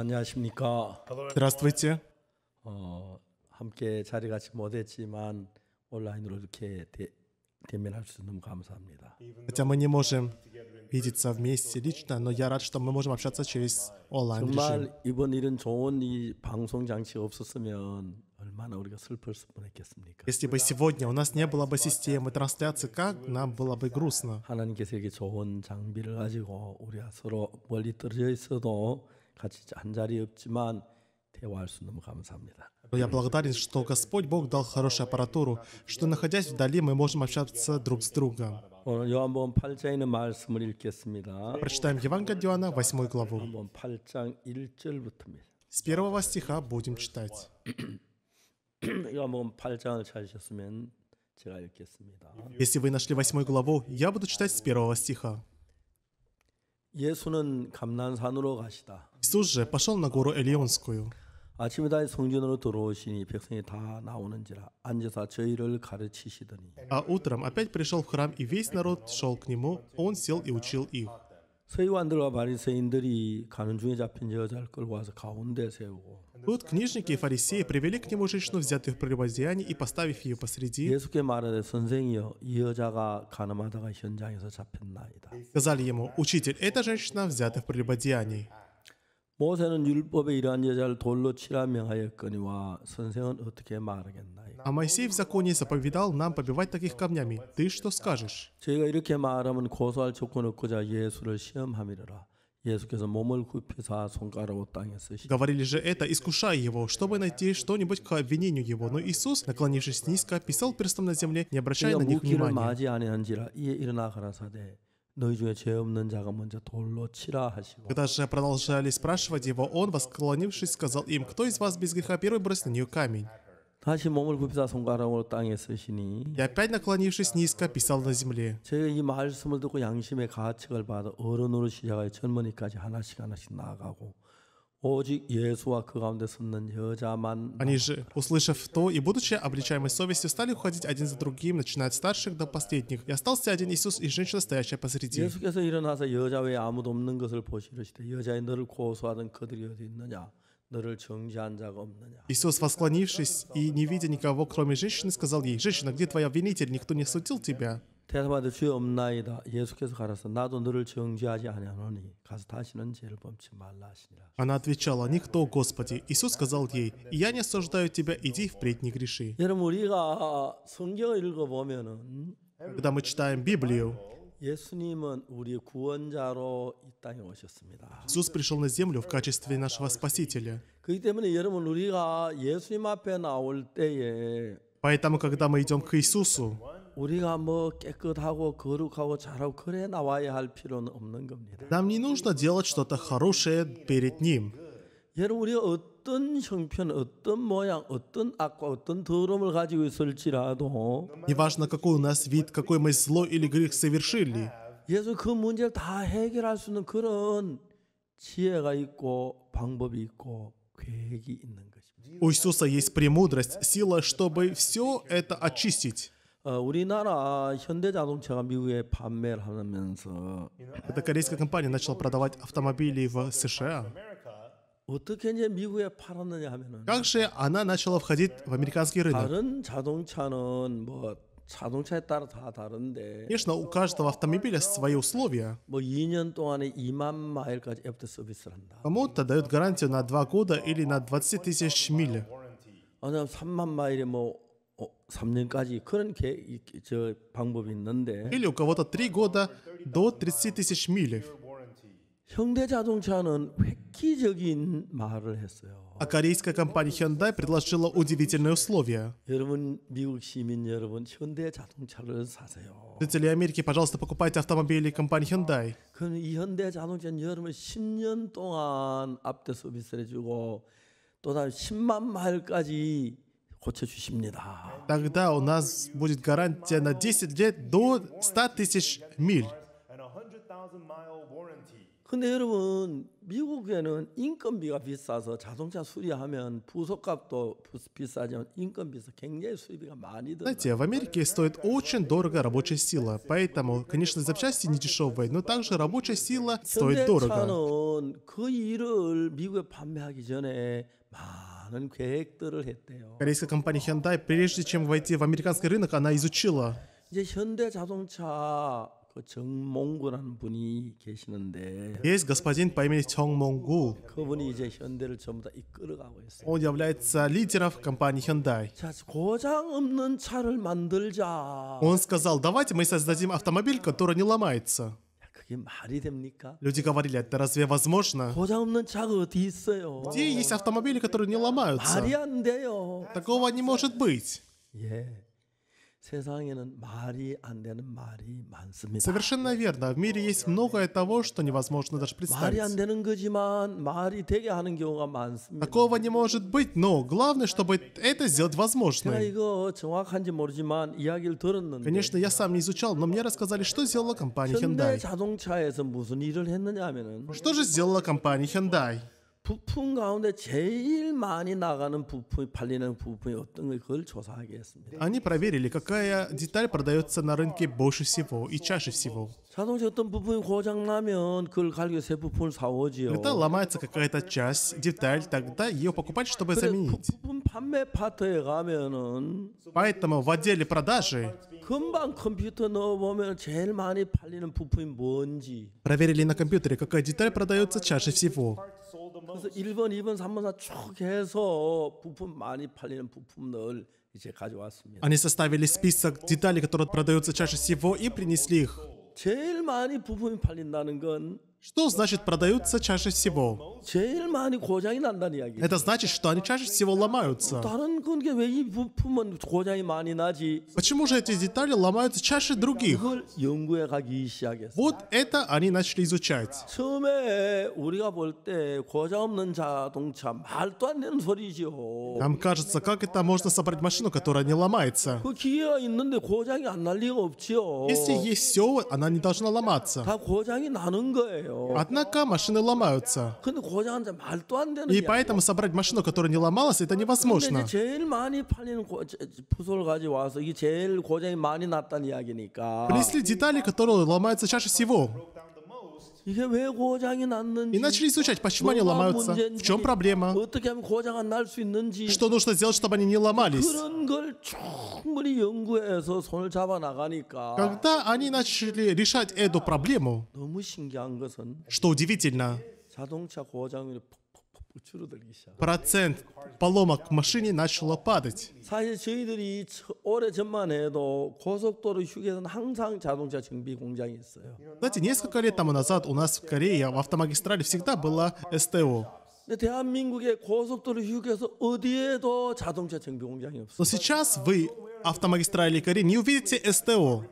안녕하십니까. Здравствуйте. 어, 함께 자리 같이 못했지만 온라인으로 이렇게 대, 대면할 수 있는 감사합니다. Хотя мы не можем видеться вместе лично, но я рад, что мы можем общаться через онлайн режим. 정말 이번 일은 좋은 이 방송 장치 없었으면 얼마나 우리가 슬플 뻔했겠습니까? Если бы сегодня у нас не было бы системы трансляции, как нам было бы грустно. 하나님께서 이렇게 좋은 장비를 가지고 우리가 서로 멀리 떨어져 있어도 같이 한 자리에 없지만 Я благодарен, что Господь Бог дал хорошую аппаратуру, что находясь вдали, мы можем общаться друг с другом. Прочитаем Евангелие Иоанна, 8 главу. С первого стиха будем читать. Если вы нашли восьмую главу, я буду читать с первого стиха. Иисус же пошел на гору Элионскую. 아침에다 성전으로 들어오시니 백성이 다 나오는지라 앉아서 저희를 가르치시더니 А утром опять пришел в храм, и весь народ шел к нему, он сел и учил их. 서기관들과 바리새인들이 가는 중에 잡힌 여자를 끌고 와서 가운데 세우고 Тут книжники и фарисеи привели к нему женщину, взятую в прелюбодеяние, и поставив ее посреди, сказали ему, «Учитель, эта женщина взята в прелюбодеянии». 모세는 율법에 이러한 여자를 돌로 치라 명하였거니와 선생은 어떻게 말하겠나이까? А Моисей в законе заповедал нам побивать таких камнями. Ты что скажешь? 저희가 이렇게 말하면 고소할 조건 없고자 예수를 시험함이라. Говорили же это, искушая его, чтобы найти что-нибудь к обвинению его. Но Иисус, наклонившись низко, писал перстом на земле, не обращая на них внимания. Когда же продолжали спрашивать его, он, восклонившись, сказал им, «Кто из вас без греха первый бросит на нее камень?» 다시 몸을 굽히사 손가락으로 땅에 쓰시니 и опять наклонившись низко писал на земле. 제가 이 말씀을 듣고 양심의 가책을 받아 어른으로 시작하여 젊은이까지 하나씩 하나씩 나아가고 오직 예수와 그 가운데 섰는 여자만 Они же, услышав то и будучи обличаемы совестью, стали уходить один за другим, начиная от старших до последних. И остался один Иисус и женщина, стоящая посреди. 예수께서 일어나서 여자 외에 아무도 없는 것을 보시려시되 여자의 너를 고소하던 그들이 어디 있느냐 Иисус, восклонившись и не видя никого, кроме женщины, сказал ей, «Женщина, где твоя обвинитель? Никто не судил тебя?» Она отвечала: Никто, Господи. Иисус сказал ей: Я не осуждаю тебя, иди впредь не греши. когда мы читаем Библию, Иисус пришел на землю в качестве нашего Спасителя. Поэтому, когда мы идем к Иисусу, нам не нужно делать что-то хорошее перед Ним. 여러분 우리가 어떤 형편, 어떤 모양, 어떤 악과 어떤 더러움을 가지고 있을지라도 неважно какой у нас вид, какой мы зло или грех совершили. 예수 그 문제를 다 해결할 수 있는 그런 지혜가 있고 방법이 있고 계획이 있는 것입니다. У Иисуса есть премудрость, сила, чтобы все это очистить. 우리나라 현대자동차가 미국에 판매를 하면서 Эта корейская компания начала продавать автомобили в США. Как же она начала входить в американский рынок? Конечно, у каждого автомобиля свои условия. Кому-то дают гарантию на 2 года или на 20 тысяч миль. Или у кого-то 3 года до 30 тысяч миль. 현대 획기적인 말을 했어요. А корейская компания Hyundai предложила удивительные условия. 여러분 미국 시민 여러분 현대 사세요. Жители Америки, пожалуйста, покупайте автомобили компании Hyundai. 그럼 이 현대 자동차는 여러분 10년 동안 앞대 서비스를 해주고 또다시 10만 마일까지 고쳐주십니다. Тогда у нас будет гарантия на 10 лет до 100 тысяч миль. 근데 여러분 미국에는 인건비가 비싸서 자동차 수리하면 부속값도 비싸지만 인건비에서 굉장히 수리비가 많이 들어요. Знаете, в Америке стоит очень дорого рабочая сила, поэтому, конечно, запчасти не дешевые, но также рабочая сила стоит дорого. 그 일을 미국에 판매하기 전에 많은 계획들을 했대요. Корейская компания Hyundai, прежде чем войти в американский рынок, она изучила. 이제 현대 자동차 есть господин по имени Чон Монгу. Он является лидером компании Hyundai. Он сказал, давайте мы создадим автомобиль, который не ломается. Люди говорили, это разве возможно? Где есть автомобили, которые не ломаются? Такого не может быть. Yeah. Совершенно верно. В мире есть многое того, что невозможно даже представить. Такого не может быть, но главное, чтобы это сделать возможным. Конечно, я сам не изучал, но мне рассказали, что сделала компания Hyundai. Что же сделала компания Hyundai? 부품 가운데 제일 많이 나가는 부품이 팔리는 부품이 어떤 걸 조사하게 했습니다. Они проверили, какая деталь продается на рынке больше всего и чаще всего. 자동차 어떤 부품이 고장 나면 그걸 가지고 새 부품을 사오지요. Когда ломается какая-то часть, деталь, тогда ее покупать, чтобы заменить. 부품 판매 파트에 가면은 Поэтому в отделе продажи 금방 컴퓨터 넣어보면 제일 많이 팔리는 부품이 뭔지. Проверили на компьютере, какая деталь продается чаще всего. 그래서 1번, 2번, 3번, 4쭉 해서 부품 많이 팔리는 부품들 이제 가져왔습니다. Они составили список деталей, которые продаются чаще всего, и принесли их. 제일 많이 부품이 팔린다는 건 Что значит продаются чаще всего? Это значит, что они чаще всего ломаются. Почему же эти детали ломаются чаще других? Вот это они начали изучать. Нам кажется, как это можно собрать машину, которая не ломается? Если есть все, она не должна ломаться. Однако машины ломаются. И поэтому собрать машину, которая не ломалась, это невозможно. Принесли детали, которые ломаются чаще всего. И начали изучать, почему они ломаются, в чем проблема, что нужно сделать, чтобы они не ломались. Когда они начали решать эту проблему, что удивительно, процент поломок в машине начал падать. Знаете, несколько лет тому назад у нас в Корее в автомагистрали всегда была СТО. Но сейчас вы, автомагистрали Кореи, не увидите СТО.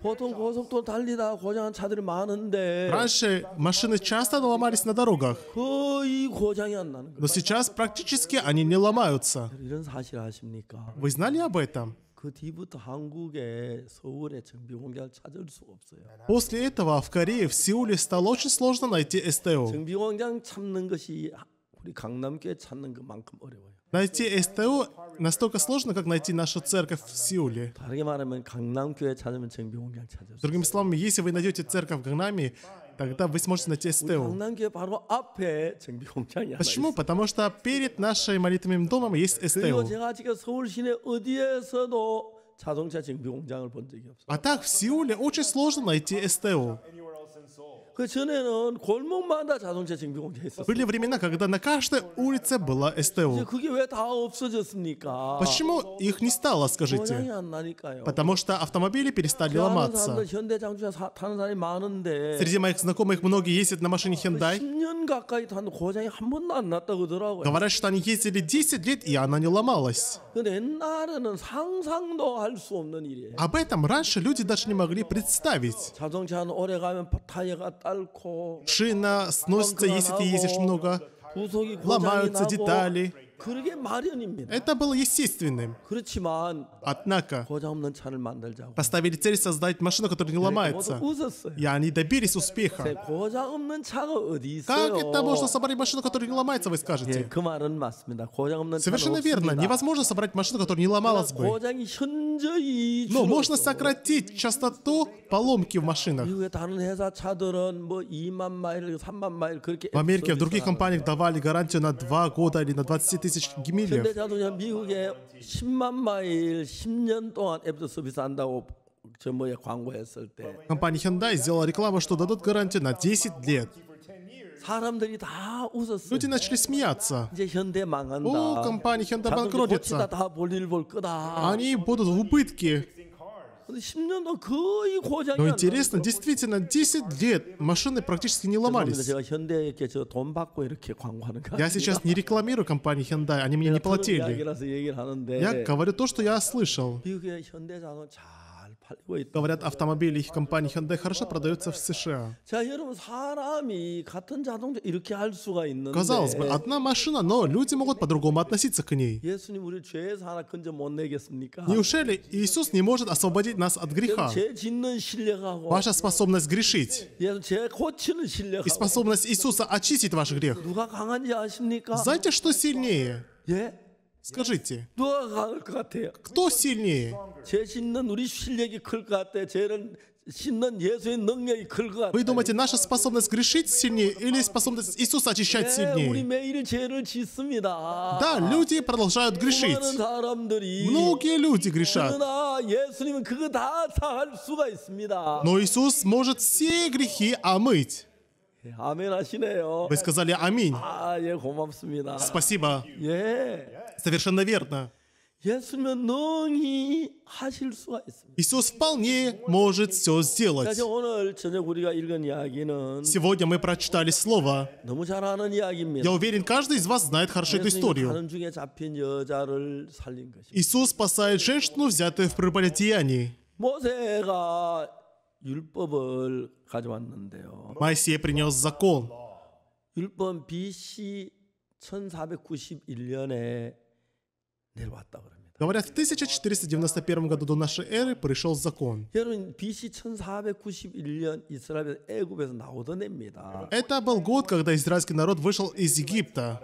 Раньше машины часто ломались на дорогах. Но сейчас практически они не ломаются. Вы знали об этом? После этого в Корее, в Сеуле стало очень сложно найти СТО. Найти СТО настолько сложно, как найти нашу церковь в Сеуле. Другими словами, если вы найдете церковь в Ганаме, тогда вы сможете найти СТО. Почему? Потому что перед нашим молитвенным домом есть СТО. А так в Сеуле очень сложно найти СТО. Были времена, когда на каждой улице была СТО. Почему их не стало, скажите? Потому что автомобили перестали ломаться. Среди моих знакомых многие ездят на машине Hyundai. Говорят, что они ездили 10 лет, и она не ломалась. Об этом раньше люди даже не могли представить. Шина сносится, если ты ездишь много. Ломаются детали. Это было естественным. Однако, поставили цель создать машину, которая не ломается. И они добились успеха. Как это можно собрать машину, которая не ломается, вы скажете? Совершенно верно. Невозможно собрать машину, которая не ломалась бы. Но можно сократить частоту поломки в машинах. В Америке в других компаниях давали гарантию на 2 года или на 20 тысяч тысяч гемельев. Компания Hyundai сделала рекламу, что дадут гарантию на 10 лет. Люди начали смеяться. О, компания Hyundai банкротится. Они будут в убытке. Но интересно, действительно, 10 лет машины практически не ломались. Я сейчас не рекламирую компанию Hyundai, они мне не платили. Я говорю то, что я слышал. Говорят, автомобили их компании Hyundai хорошо продаются в США. Казалось бы, одна машина, но люди могут по-другому относиться к ней. Неужели Иисус не может освободить нас от греха? Ваша способность грешить и способность Иисуса очистить ваш грех. Знаете, что сильнее? Скажите, кто сильнее? Вы думаете, наша способность грешить сильнее или способность Иисуса очищать сильнее? Да, люди продолжают грешить. Многие люди грешат. Но Иисус может все грехи омыть. Вы сказали аминь. Спасибо. Совершенно верно. Иисус вполне может все сделать. Сегодня мы прочитали Слово. Я уверен, каждый из вас знает хорошо эту историю. Иисус спасает женщину, взятую в прелюбодеянии. Моисей принес закон. 1491년에 Говорят, в 1491 году до нашей эры пришел закон. Это был год, когда израильский народ вышел из Египта.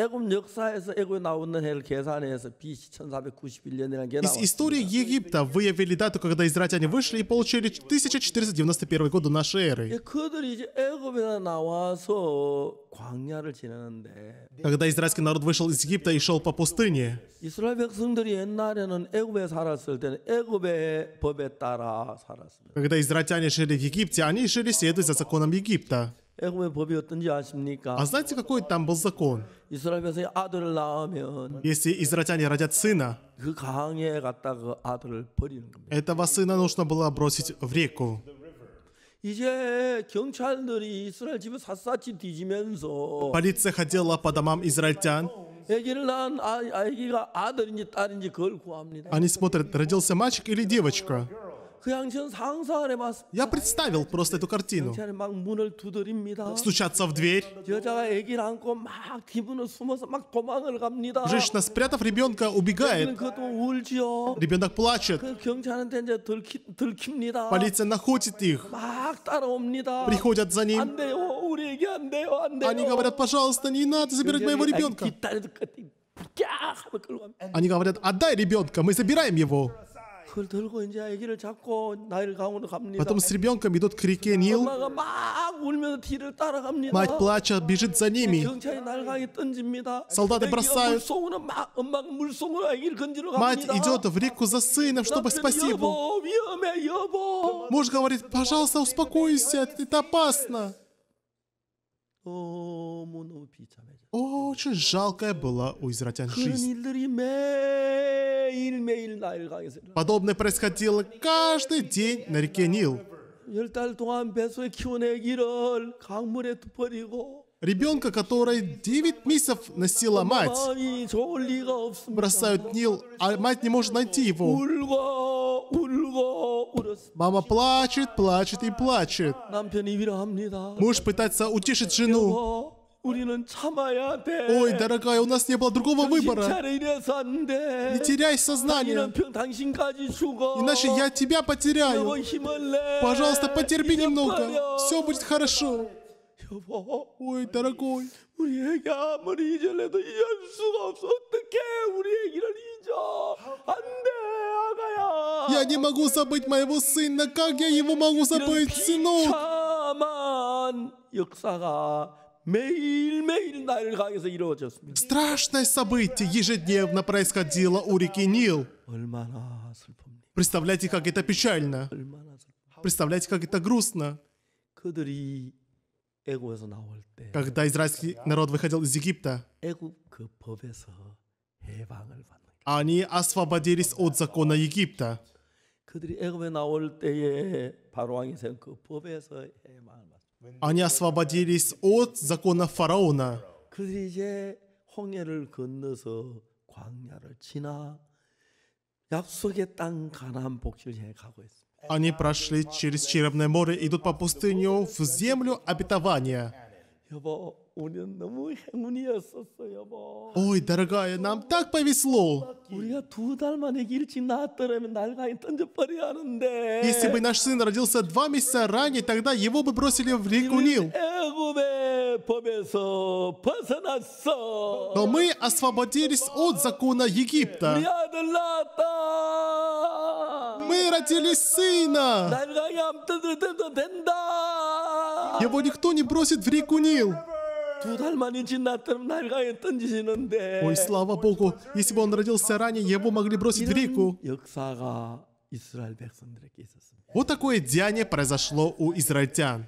애굽 역사에서 애굽에 나오는 해를 계산해서 BC 1491년이라는 게 Из истории Египта выявили дату, когда израильтяне вышли и получили 1491 году нашей эры. 그들이 이제 애굽에 나와서 광야를 지나는데 Когда израильский народ вышел из Египта и шел по пустыне. 이스라엘 백성들이 옛날에는 애굽에 살았을 때는 애굽의 법에 따라 살았습니다. Когда израильтяне жили в Египте, они жили следуя за законом Египта. А знаете, какой там был закон? Если израильтяне родят сына, 그 강에 этого сына нужно было бросить в реку. Полиция ходила по домам израильтян. Они смотрят, родился мальчик или девочка. Я представил просто эту картину. Стучаться в дверь. Женщина, спрятав ребенка, убегает. Ребенок плачет. Полиция находит их. Приходят за ним. Они говорят, пожалуйста, не надо забирать моего ребенка. Они говорят, отдай ребенка, мы забираем его. Потом с ребенком идут к реке Нил. Мать плача бежит за ними. Солдаты бросают. Мать идет в реку за сыном, чтобы спасти его. Муж говорит, пожалуйста, успокойся, это опасно очень жалкая была у израильтян жизнь. Подобное происходило каждый день на реке Нил. Ребенка, который 9 месяцев носила мать, бросают Нил, а мать не может найти его. Мама плачет, плачет и плачет. Муж пытается утешить жену. 우리는 참아야 돼. Ой, дорогая, у нас не было другого выбора. Не теряй сознание. Иначе я тебя потеряю. Пожалуйста, потерпи немного. Все будет хорошо. Ой, дорогой. 우리에게 아무리 이전해도 이해할 수가 없어. 어떻게 우리 얘기를 잊어? 안 아가야. Я не могу забыть моего сына. Как я его могу забыть, сынок? 참한 역사가 Страшное событие ежедневно происходило у реки Нил. Представляете, как это печально. Представляете, как это грустно. Когда израильский народ выходил из Египта, они освободились от закона Египта. 그들이 애굽에 나올 때에 바로왕이 세운 그 법에서 해만 они освободились от закона фараона. Они прошли через Черепное море, идут по пустыню в землю обетования. Ой, дорогая, нам так повезло. Если бы наш сын родился два месяца ранее, тогда его бы бросили в реку Нил. Но мы освободились от закона Египта. Мы родили сына. Его никто не бросит в реку Нил. 두 달만이 지났다면 날가에 던지시는데. Ой, слава Богу, если бы он родился ранее, его могли бросить в реку. Вот такое деяние произошло у израильтян.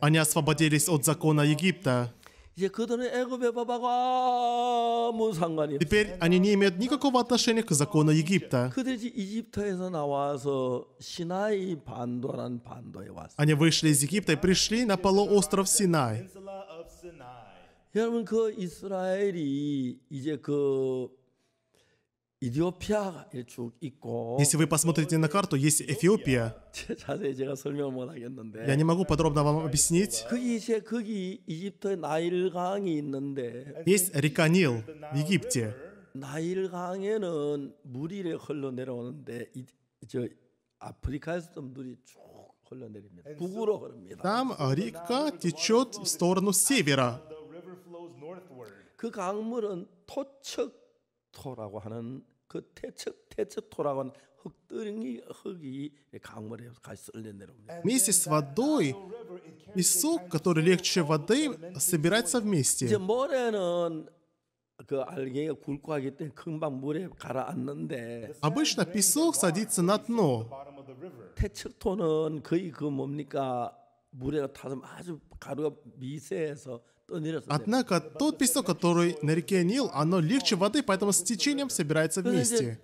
Они освободились от закона Египта. Теперь они не имеют никакого отношения к закону Египта. Они вышли из Египта и пришли на полуостров Синай. 여러분 그 이스라엘이 이제 그 если вы посмотрите на карту, есть Эфиопия. Я не могу подробно вам объяснить. Есть река Нил в Египте. Там река течет в сторону севера. 그 강물은 토척토라고 하는 그 태척 태척토라고 하는 흙더이 흙이 강물에 같이 썰려 내려옵니다. Вместе с водой и сок, который легче воды, собирается вместе. 이제 모래는 그알갱이 굵고 하기 때문에 금방 물에 가라앉는데 Обычно песок садится на дно. 태척토는 거의 그 뭡니까 물에 타서 아주 가루가 미세해서 Однако тот песок, который на реке Нил, оно легче воды, поэтому с течением собирается вместе.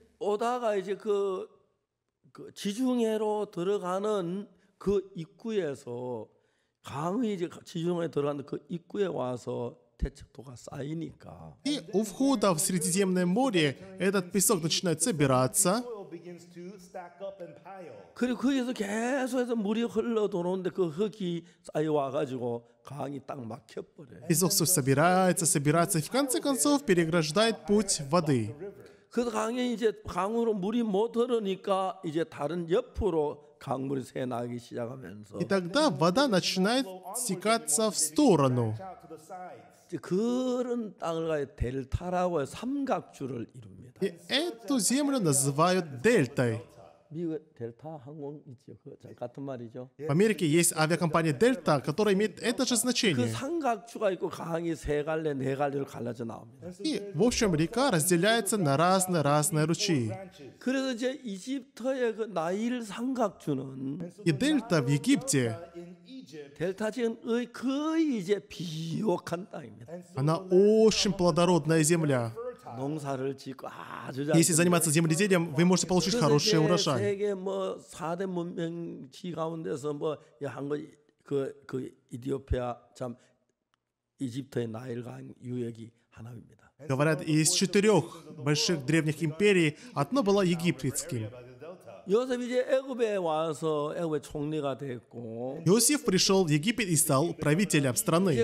И у входа в Средиземное море этот песок начинает собираться, begins to stack up and pile. 그리고 거기서 계속해서 물이 흘러 들어오는데 그 흙이 쌓여와 가지고 강이 딱 막혀 버려. Иисус собирается, собирается и в конце концов переграждает путь воды. 그 강에 이제 강으로 물이 못 흐르니까 이제 다른 옆으로 강물이 새 나기 시작하면서. И тогда вода начинает стекаться в сторону. 그런 땅을 대를 타라고 삼각주를 이룹니다. Эту землю называют дельтой. 미국 델타 항공 있죠. 그 같은 말이죠. В Америке есть авиакомпания Delta, которая имеет это же значение. 그 삼각추가 있고 강이 세 갈래 네 갈래로 갈라져 나옵니다. И в общем река разделяется на разные разные ручьи. 그래서 이제 이집트의 그 나일 삼각추는 이 델타 в Египте 델타지역의 Она очень плодородная земля. Если заниматься земледелием, вы можете получить хороший урожай. Говорят, из четырех больших древних империй одно было египетским. 요셉이 이제 애굽에 와서 애굽의 됐고. Иосиф пришел в Египет и стал правителем страны.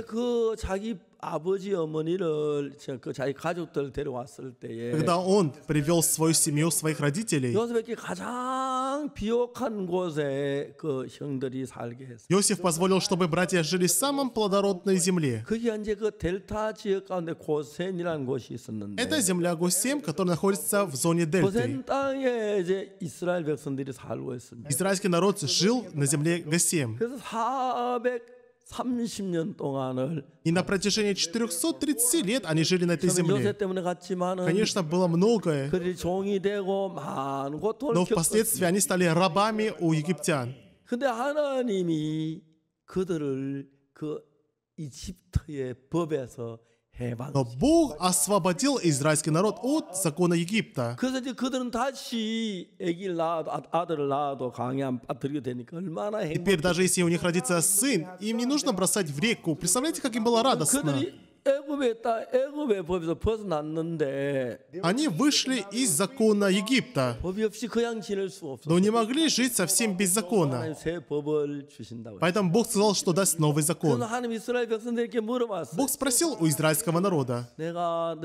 아버지 어머니를 그 자기 가족들 데려왔을 때에 Когда он привел свою семью, своих родителей, 요셉에게 가장 비옥한 곳에 그 형들이 살게 했어요. Иосиф позволил, чтобы братья жили в самом плодородной земле. 그게 이제 그 델타 지역 가운데 고센이라는 곳이 있었는데. Это земля Госем, которая находится в зоне дельты. 고센 땅에 이제 이스라엘 백성들이 살고 있습니다. Израильский народ жил на земле Госем. 그래서 400 и на протяжении 430 лет они жили на этой земле. Конечно, было многое, но впоследствии они стали рабами у египтян. 그들을 그 이집트의 법에서 но Бог освободил израильский народ от закона Египта. Теперь даже если у них родится сын, им не нужно бросать в реку. Представляете, как им было радостно? Они вышли из закона Египта, но не могли жить совсем без закона. Поэтому Бог сказал, что даст новый закон. Бог спросил у израильского народа, «Я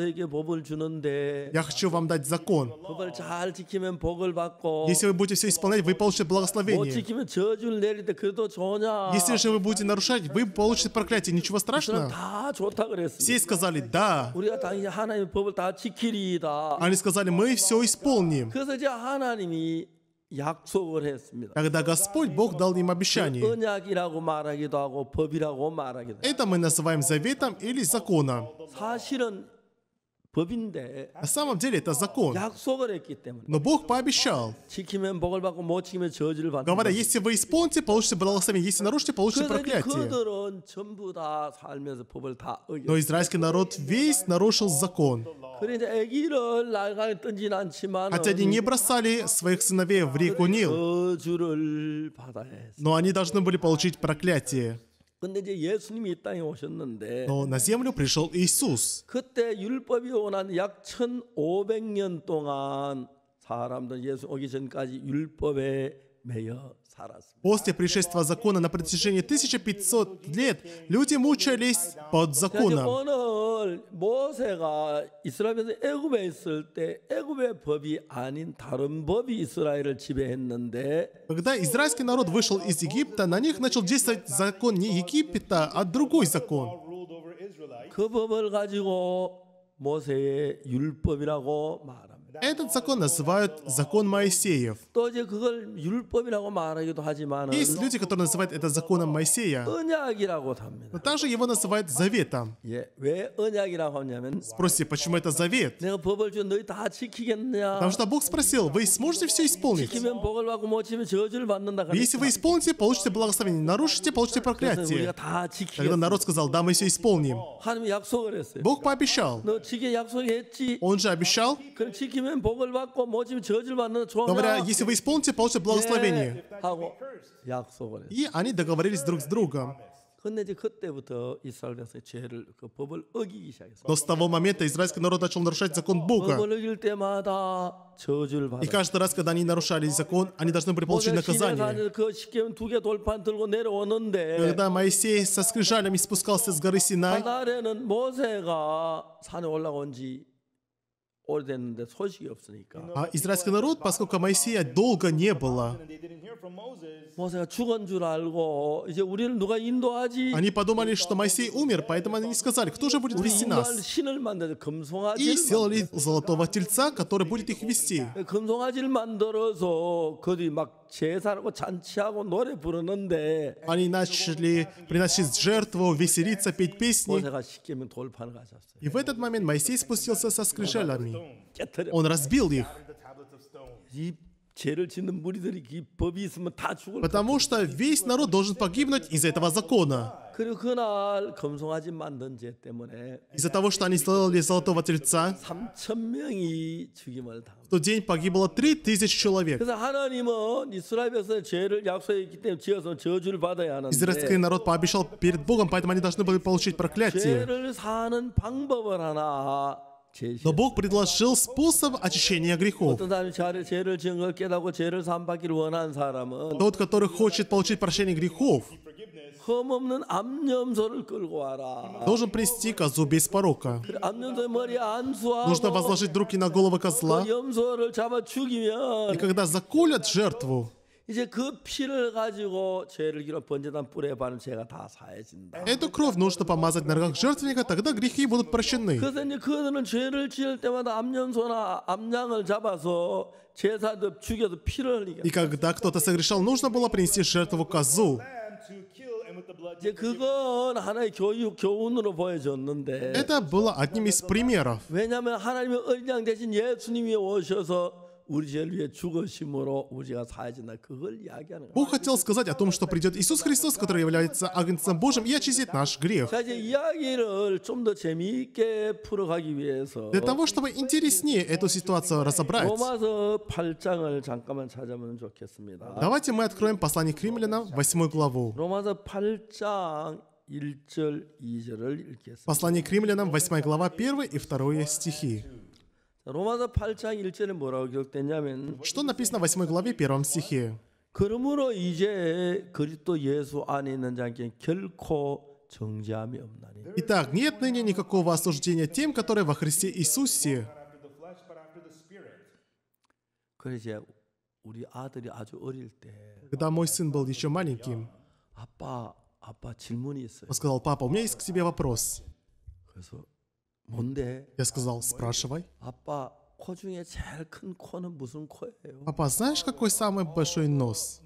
хочу вам дать закон. Если вы будете все исполнять, вы получите благословение. Если же вы будете нарушать, вы получите проклятие. Ничего страшного. Все сказали «Да». Они сказали «Мы все исполним». Когда Господь Бог дал им обещание. Это мы называем заветом или законом. На самом деле это закон. Но Бог пообещал. Говоря, если вы исполните, получите благословение, если нарушите, получите проклятие. Но израильский народ весь нарушил закон. Хотя ну, они не бросали своих сыновей в реку Нил, но они должны были получить проклятие. 근데 이제 예수님이 이 땅에 오셨는데 그때 율법이 원한 약 1500년 동안 사람들 예수 오기 전까지 율법에 После пришествия закона на протяжении 1500 лет люди мучались под законом. Когда израильский народ вышел из Египта, на них начал действовать закон не Египта, а другой закон. 그 법을 가지고 모세의 этот закон называют закон Моисеев. Есть люди, которые называют это законом Моисея. Но также его называют заветом. Спросите, почему это завет? Потому что Бог спросил, вы сможете все исполнить? Если вы исполните, получите благословение. Нарушите, получите проклятие. Тогда народ сказал, да, мы все исполним. Бог пообещал. Он же обещал говоря, если вы исполните, получите благословение. И они договорились друг с другом. Но с того момента израильский народ начал нарушать закон Бога. И каждый раз, когда они нарушали закон, они должны были получить наказание. Когда Моисей со скрижалями спускался с горы Синай, а израильский народ, поскольку Моисея долго не было, Моисея 죽은 줄 알고 이제 우리를 누가 인도하지? Они подумали, что Моисей умер, поэтому они не сказали, кто же будет вести нас? И сделали золотого тельца, который будет их вести. 금송아지를 만들어서 그들이 막 제사하고 잔치하고 노래 부르는데 Они начали приносить жертву, веселиться, петь песни. И в этот момент Моисей спустился со скрижалями. Он разбил их. Потому что весь народ должен погибнуть из за этого закона. Из-за того, что они сделали золотого тельца, в тот день погибло три тысячи человек. Израильский народ пообещал перед Богом, поэтому они должны были получить проклятие. Но Бог предложил способ очищения грехов. Тот, который хочет получить прощение грехов, должен прийти козу без порока. Нужно возложить руки на голову козла. И когда заколят жертву, 이제 그 피를 가지고 죄를 기로 번제단 뿔에 바른 죄가 다 사해진다. Эту кровь нужно помазать на рогах жертвенника, тогда грехи будут прощены. 그래서 이제 그들은 죄를 지을 때마다 암염소나 암양을 잡아서 제사도 죽여서 피를 흘리게. И когда кто-то согрешал, нужно было принести жертву козу. 이제 그건 하나의 교육 교훈으로 보여줬는데. Это было одним из примеров. 왜냐하면 하나님의 어린 양 대신 예수님이 오셔서 Бог хотел сказать о том, что придет Иисус Христос, который является Агнцем Божьим, и очистит наш грех. Для того, чтобы интереснее эту ситуацию разобрать, давайте мы откроем послание к римлянам, 8 главу. Послание к римлянам, 8 глава, 1 и 2 стихи. Что написано в 8 главе 1 стихе? Итак, нет ныне никакого осуждения тем, которые во Христе Иисусе. Когда мой сын был еще маленьким, он сказал, «Папа, у меня есть к тебе вопрос». Я сказал, спрашивай. Папа, знаешь, какой самый большой нос?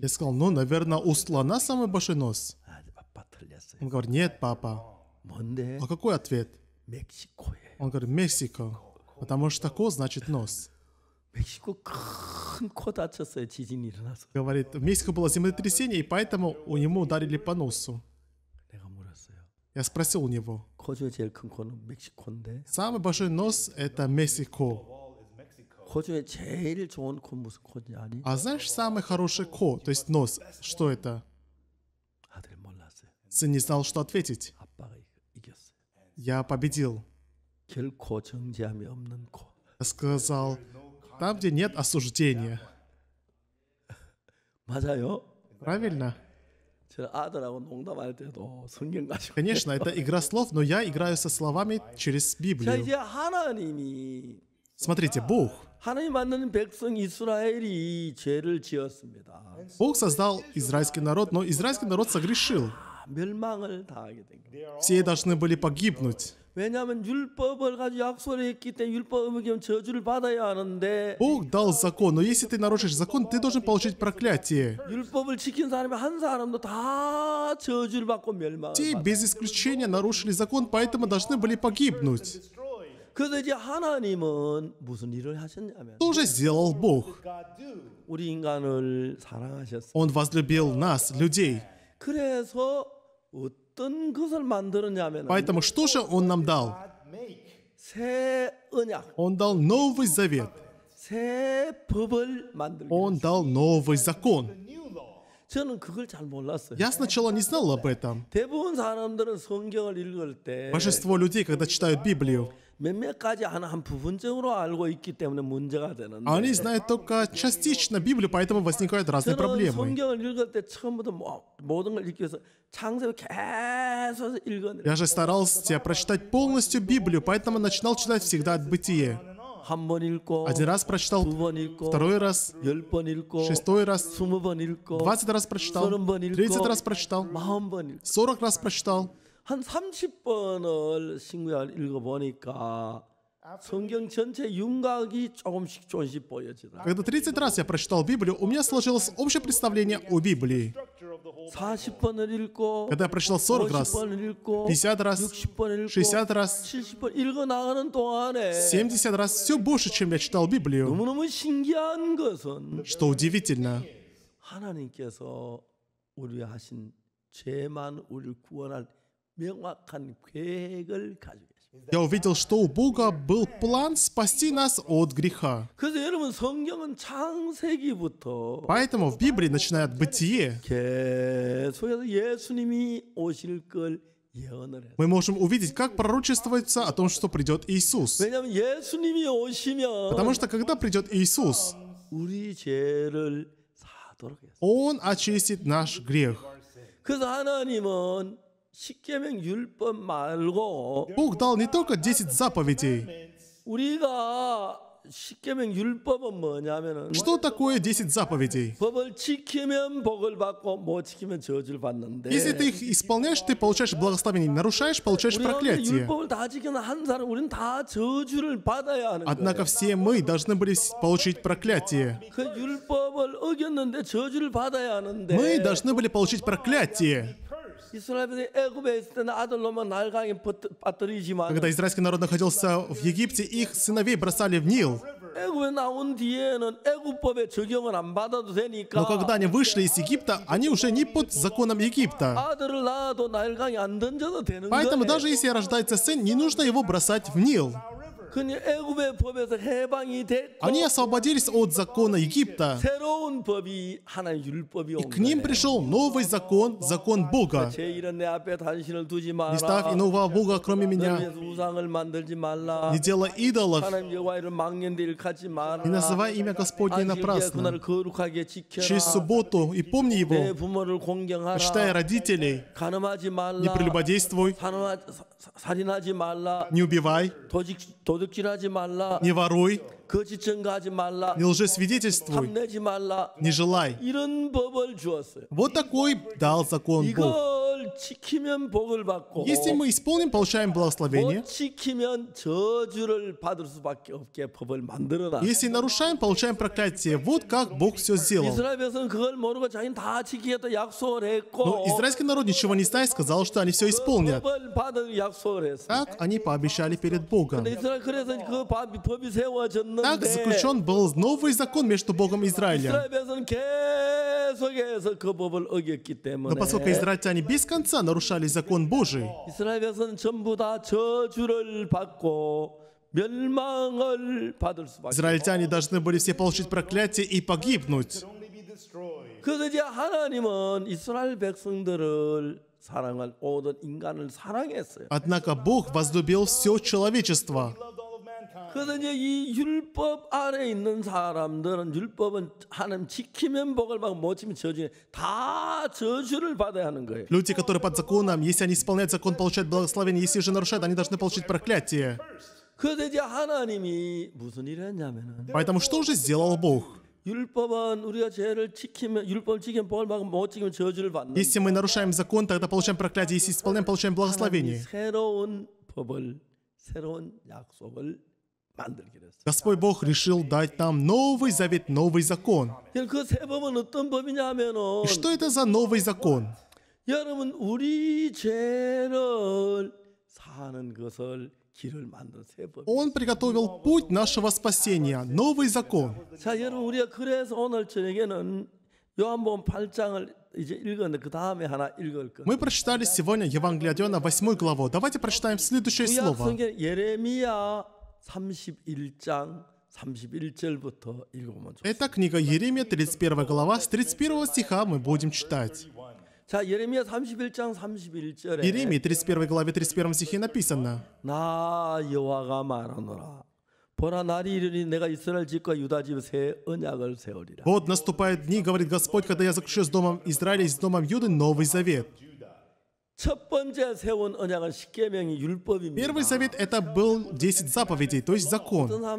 Я сказал, ну, наверное, у слона самый большой нос. Он говорит, нет, папа. А какой ответ? Он говорит, Мексика. Потому что тако значит нос. 멕시코 Говорит, в Мексику было землетрясение, и поэтому у него ударили по носу. Я спросил у него. Самый большой нос — это Мексико. А знаешь самый хороший ко, то есть нос, что это? 아들 Сын не знал, что ответить. Я победил. 결코 Сказал, там, где нет осуждения. Правильно? Конечно, это игра слов, но я играю со словами через Библию. Смотрите, Бог. Бог создал израильский народ, но израильский народ согрешил. Все должны были погибнуть. Бог дал закон, но если ты нарушишь закон, ты должен получить проклятие. Те без исключения нарушили закон, поэтому должны были погибнуть. 그래서 이제 하나님은 무슨 일을 하셨냐면 또 сделал Бог. 우리 인간을 사랑하셨어요. Он возлюбил нас, людей. 그래서 Поэтому что же Он нам дал? Он дал Новый Завет. Он дал новый закон. Я сначала не знал об этом. Большинство людей, когда читают Библию, 몇몇까지 하나 한 부분적으로 알고 있기 때문에 문제가 되는데. Они знают только частично Библию, поэтому возникают разные проблемы. 성경을 읽을 때 처음부터 모든 걸 읽기 위해서 창세기 계속 읽었는데. Я же старался прочитать полностью Библию, поэтому начинал читать всегда от Бытия. 한번 읽고, один раз прочитал, 두번 읽고, второй раз, 열번 읽고, шестой раз, 스무 번 읽고, двадцать раз прочитал, тридцать раз прочитал, сорок раз прочитал. 한 30번을 신구약 읽어보니까 성경 전체 윤곽이 조금씩 조금씩 보여지더라. Когда 30 раз я прочитал Библию, у меня сложилось общее представление о Библии. 40번을 읽고, Когда я прочитал 40 раз, 50 раз, 60 раз, 70번 읽어 나가는 동안에 70 раз, все больше, чем я читал Библию. 너무너무 신기한 것은 Что удивительно, 하나님께서 우리 하신 죄만 우리를 구원할 я увидел, что у Бога был план спасти нас от греха. Поэтому в Библии, начиная от Бытие, мы можем увидеть, как пророчествуется о том, что придет Иисус. Потому что когда придет Иисус, Он очистит наш грех. Бог дал не только 10 заповедей. Что такое 10 заповедей? Если ты их исполняешь, ты получаешь благословение. Нарушаешь, получаешь проклятие. Однако все мы должны были получить проклятие. Мы должны были получить проклятие. Когда израильский народ находился в Египте, их сыновей бросали в Нил. Но когда они вышли из Египта, они уже не под законом Египта. Поэтому даже если рождается сын, не нужно его бросать в Нил. Они освободились от закона Египта. И к ним пришел новый закон, закон Бога. Не ставь иного Бога, кроме меня. Не делай идолов. Не называй имя Господне напрасно. Честь субботу и помни его. Почитай родителей. Не прелюбодействуй. Не убивай. 도둑질하지 말라. Не варуй не лжесвидетельствуй, не желай. Вот такой дал закон Бог. Если мы исполним, получаем благословение. Если нарушаем, получаем проклятие. Вот как Бог все сделал. Но израильский народ, ничего не знает, сказал, что они все исполнят. Так они пообещали перед Богом. Так заключен был новый закон между Богом и Израилем. Но поскольку израильтяне без конца нарушали закон Божий, израильтяне должны были все получить проклятие и погибнуть. Однако Бог возлюбил все человечество. 그래서 이 율법 안에 있는 사람들은 율법은 하나님 지키면 복을 받고 못 지키면 저주. 다 저주를 받아야 하는 거예요. Люди, которые под законом, если они исполняют закон, получают благословение. Если же нарушают, они должны получить проклятие. 그래서 하나님이 무슨 일을 했냐면은. Поэтому что же сделал Бог? 율법은 우리가 죄를 지키면 율법을 지키면 벌 받고 못 지키면 저주를 받는. Если мы нарушаем закон, тогда получаем проклятие. Если исполняем, получаем благословение. 새로운 법을 새로운 약속을 Господь Бог решил дать нам Новый Завет, Новый Закон. И что это за Новый Закон? Он приготовил путь нашего спасения, новый закон. Мы прочитали сегодня Евангелие Иоанна 8 главу. Давайте прочитаем следующее слово. Эта книга Еремия, 31 глава, с 31 стиха мы будем читать. Еремии 31 главе 31 стихе написано. Вот наступают дни, говорит Господь, когда я заключу с домом Израиля и с домом Юды новый завет. Первый совет — это был 10 заповедей, то есть закон. Кто-то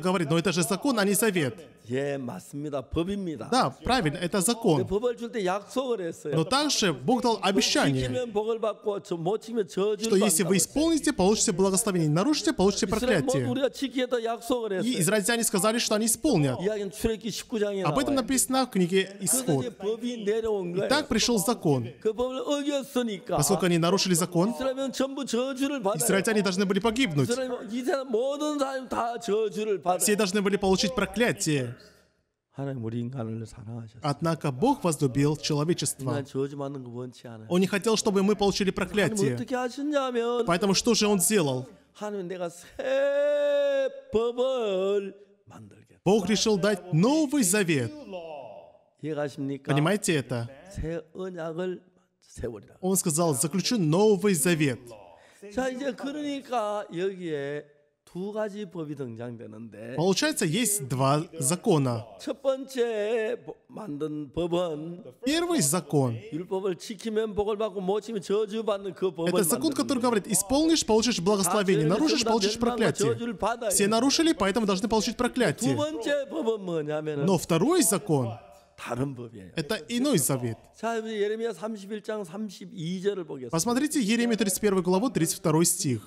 говорит, но это же закон, а не совет. Да, правильно, это закон. Но также Бог дал обещание, что если вы исполните, получите благословение, нарушите, получите проклятие. И израильтяне сказали, что они исполнят. Об этом написано в книге Исход так пришел закон. Поскольку они нарушили закон, израильтяне должны были погибнуть. Все должны были получить проклятие. Однако Бог возлюбил человечество. Он не хотел, чтобы мы получили проклятие. Поэтому что же Он сделал? Бог решил дать новый завет. Понимаете это? Он сказал, заключу Новый Завет. Получается, есть два закона. Первый закон — это закон, который говорит, исполнишь — получишь благословение, нарушишь — получишь проклятие. Все нарушили, поэтому должны получить проклятие. Но второй закон — 다른 법이에요. Это иной завет. 자, 예레미야 31장 32절을 보겠습니다. Посмотрите Еремия 31 главу 32 стих.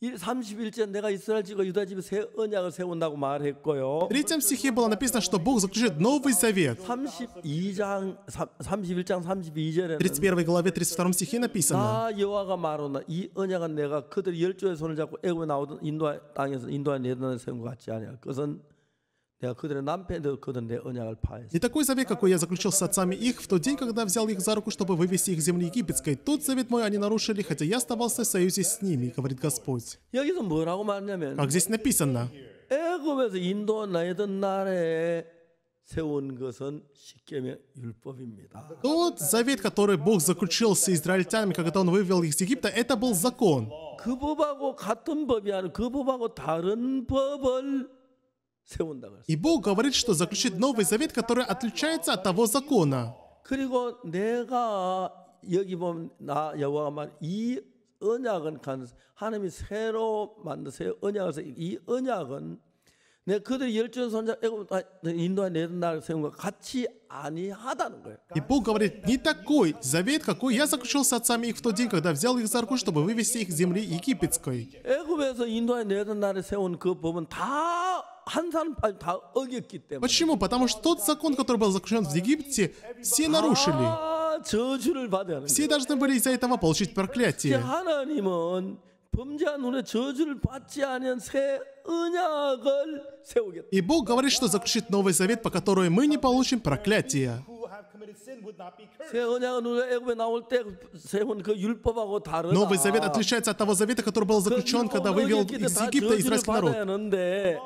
31절 내가 이스라엘 집과 유다 집에 새 언약을 세운다고 말했고요. В третьем стихе было написано, что Бог заключит новый завет. 32장 31장 32절에는 31 главе 32 стихе написано. 나 여호와가 말하노라 이 언약은 내가 그들 열조의 손을 잡고 애굽에 나오던 인도하 땅에서 인도하 내던에 세운 것 같지 아니야. 그것은 и такой завет, какой я заключил с отцами их в тот день, когда взял их за руку, чтобы вывести их в земли египетской, тот завет мой они нарушили, хотя я оставался в союзе с ними, говорит Господь. Как здесь написано? Тот завет, который Бог заключил с израильтянами, когда Он вывел их из Египта, это был закон. И Бог говорит, что заключит новый завет, который отличается от того закона. И Бог говорит, не такой завет, какой я заключил с отцами их в тот день, когда взял их за руку, чтобы вывести их с земли египетской. Почему? Потому что тот закон, который был заключен в Египте, все нарушили. Все должны были из-за этого получить проклятие. И Бог говорит, что заключит Новый Завет, по которому мы не получим проклятия. Новый Завет отличается от того Завета, который был заключен, когда вывел из Египта израильский народ.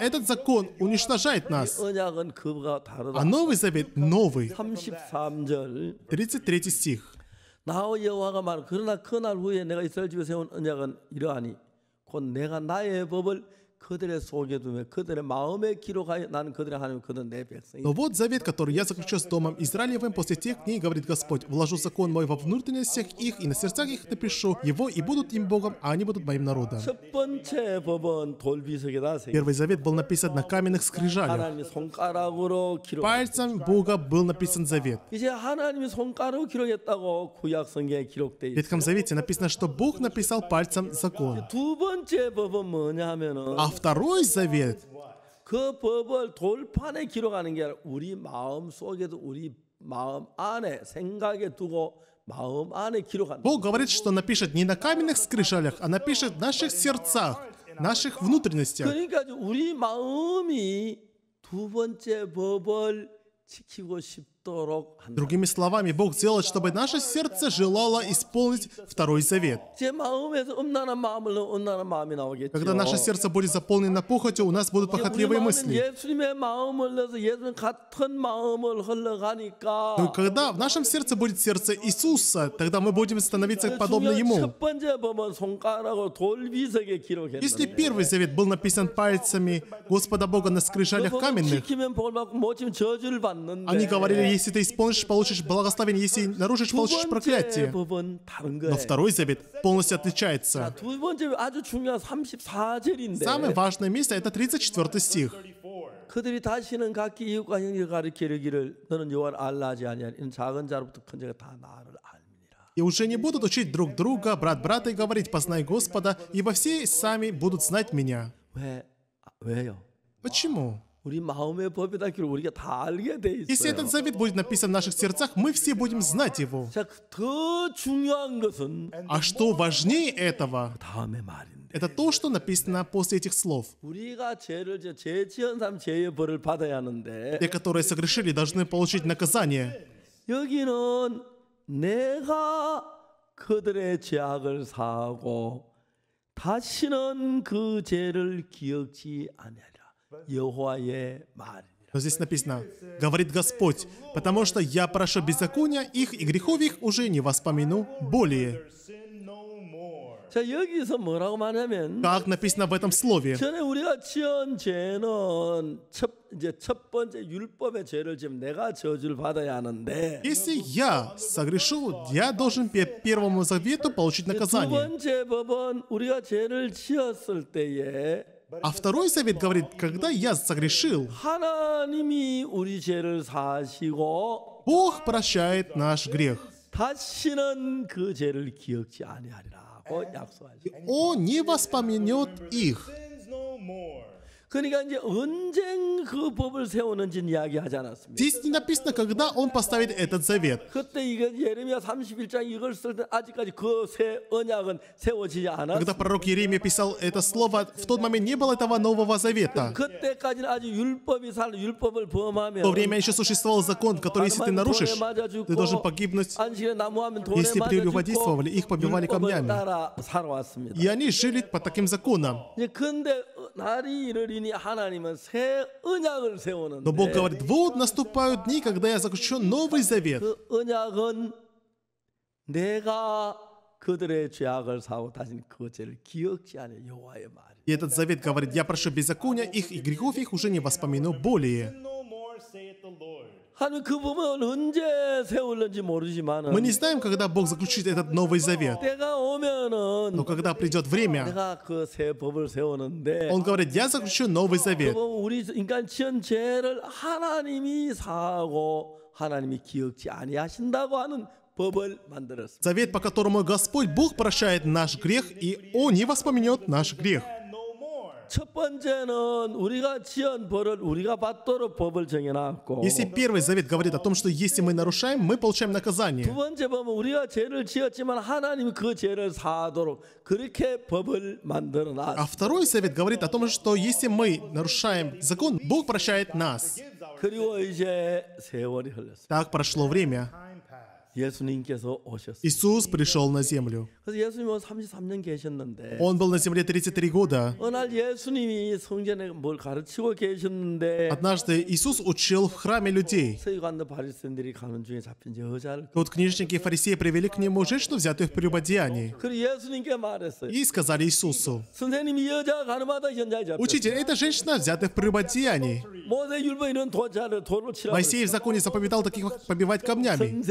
Этот закон уничтожает нас. А Новый Завет новый. 33 стих. 나호 여호와가 말 그러나 그날 후에 내가 이스라엘 집에 세운 언약은 이러하니 곧 내가 나의 법을 그들의 속에 두며 그들의 마음에 기록하여 나는 그들의 하나님 그들은 내 백성이. Но вот завет, который я заключил с домом Израилевым после тех дней, говорит Господь, вложу закон мой во всех их и на сердцах их напишу его и будут им Богом, а они будут моим народом. Первый завет был написан на каменных скрижалях. Пальцем Бога был написан завет. В Ветхом Завете написано, что Бог написал пальцем закон. А второй завет, Бог говорит, что напишет не на каменных скрижалях, а напишет в наших сердцах, наших внутренностях. 그러니까 우리 마음이 두 번째 법을 Другими словами, Бог делает, чтобы наше сердце желало исполнить Второй Завет. Когда наше сердце будет заполнено похотью, у нас будут похотливые мысли. Но когда в нашем сердце будет сердце Иисуса, тогда мы будем становиться подобны Ему. Если Первый Завет был написан пальцами Господа Бога на скрижалях каменных, они говорили если ты исполнишь, получишь благословение, если нарушишь, получишь проклятие. Но второй завет полностью отличается. Самое важное место — это 34 стих. 그들이 다시는 각기 이웃과 형제를 가르치려기를 너는 여호와를 알라 하지 아니하니 작은 자로부터 큰 자가 다 나를 и уже не будут учить друг друга, брат брата, и говорить, познай Господа, ибо все сами будут знать меня. Почему? если этот завет будет написан в наших сердцах, мы все будем знать его. А что важнее этого, это то, что написано после этих слов. Те, которые согрешили, должны получить наказание. 그들의 но здесь написано, говорит Господь, потому что я прошу беззакония их и грехов их уже не воспомяну более. Как написано в этом слове? Если я согрешу, я должен по первому завету получить наказание. А второй совет говорит, когда я согрешил, Бог прощает наш грех. И он не воспомянет их. 그러니까 이제 언젠 그 법을 세우는지는 이야기하지 않았습니다. Здесь не написано, когда он поставит этот завет. 그때 이건 예레미야 31장 이걸 쓸 아직까지 그 언약은 세워지지 않았. Когда пророк Иеремия писал это слово, в тот момент не было этого нового завета. 그때까지는 아주 율법이 살 율법을 범하면. В то время еще существовал закон, который если ты нарушишь, ты должен погибнуть. Если прелюбодействовали, их побивали камнями. И они жили по таким законам. 근데 날이 이르리 но Бог говорит, вот наступают дни, когда я заключу Новый Завет. И этот завет говорит, я прошу беззакония их, и грехов их уже не воспомяну более. Мы не знаем, когда Бог заключит этот Новый Завет. Но когда придет время, Он говорит, я заключу Новый Завет. Завет, по которому Господь Бог прощает наш грех, и Он не воспоминет наш грех. 첫 번째는 우리가 지은 벌을 우리가 받도록 법을 정해놨고. Если первый завет говорит о том, что если мы нарушаем, мы получаем наказание. 두 번째 법은 우리가 죄를 지었지만 하나님이 그 죄를 사하도록 그렇게 법을 만들어놨. А второй завет говорит о том, что если мы нарушаем закон, Бог прощает нас. 그리고 이제 세월이 흘렀어. Так прошло время. 예수님께서 오셨어. Иисус пришел на землю. Он был на земле 33 года. Однажды Иисус учил в храме людей. Тут книжники и фарисеи привели к нему женщину, взятую в прелюбодеянии. И сказали Иисусу, «Учитель, эта женщина взята в прелюбодеянии. Моисей в законе запоминал таких побивать камнями.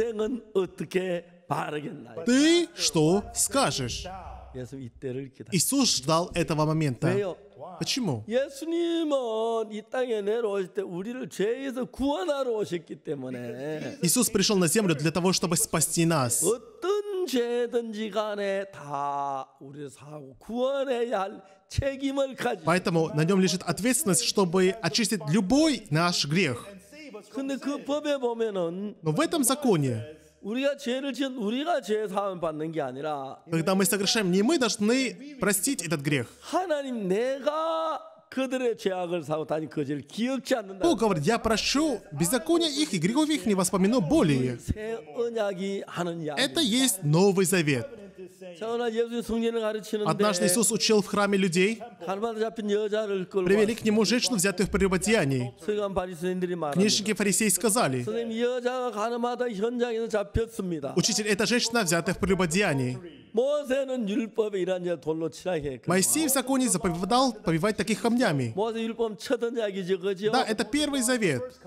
Ты что скажешь? Иисус ждал этого момента. Почему? Иисус пришел на землю для того, чтобы спасти нас. Поэтому на нем лежит ответственность, чтобы очистить любой наш грех. Но в этом законе когда мы согрешаем, не мы должны простить этот грех. Бог говорит, я прощу беззакония их и грехов их не воспомяну более. Это есть Новый Завет. Однажды Иисус учил в храме людей, привели к нему женщину, взятую в прелюбодеянии. Книжники фарисеи сказали, «Учитель, эта женщина взята в прелюбодеянии». Моисей в законе заповедал побивать таких камнями. Да, это первый завет,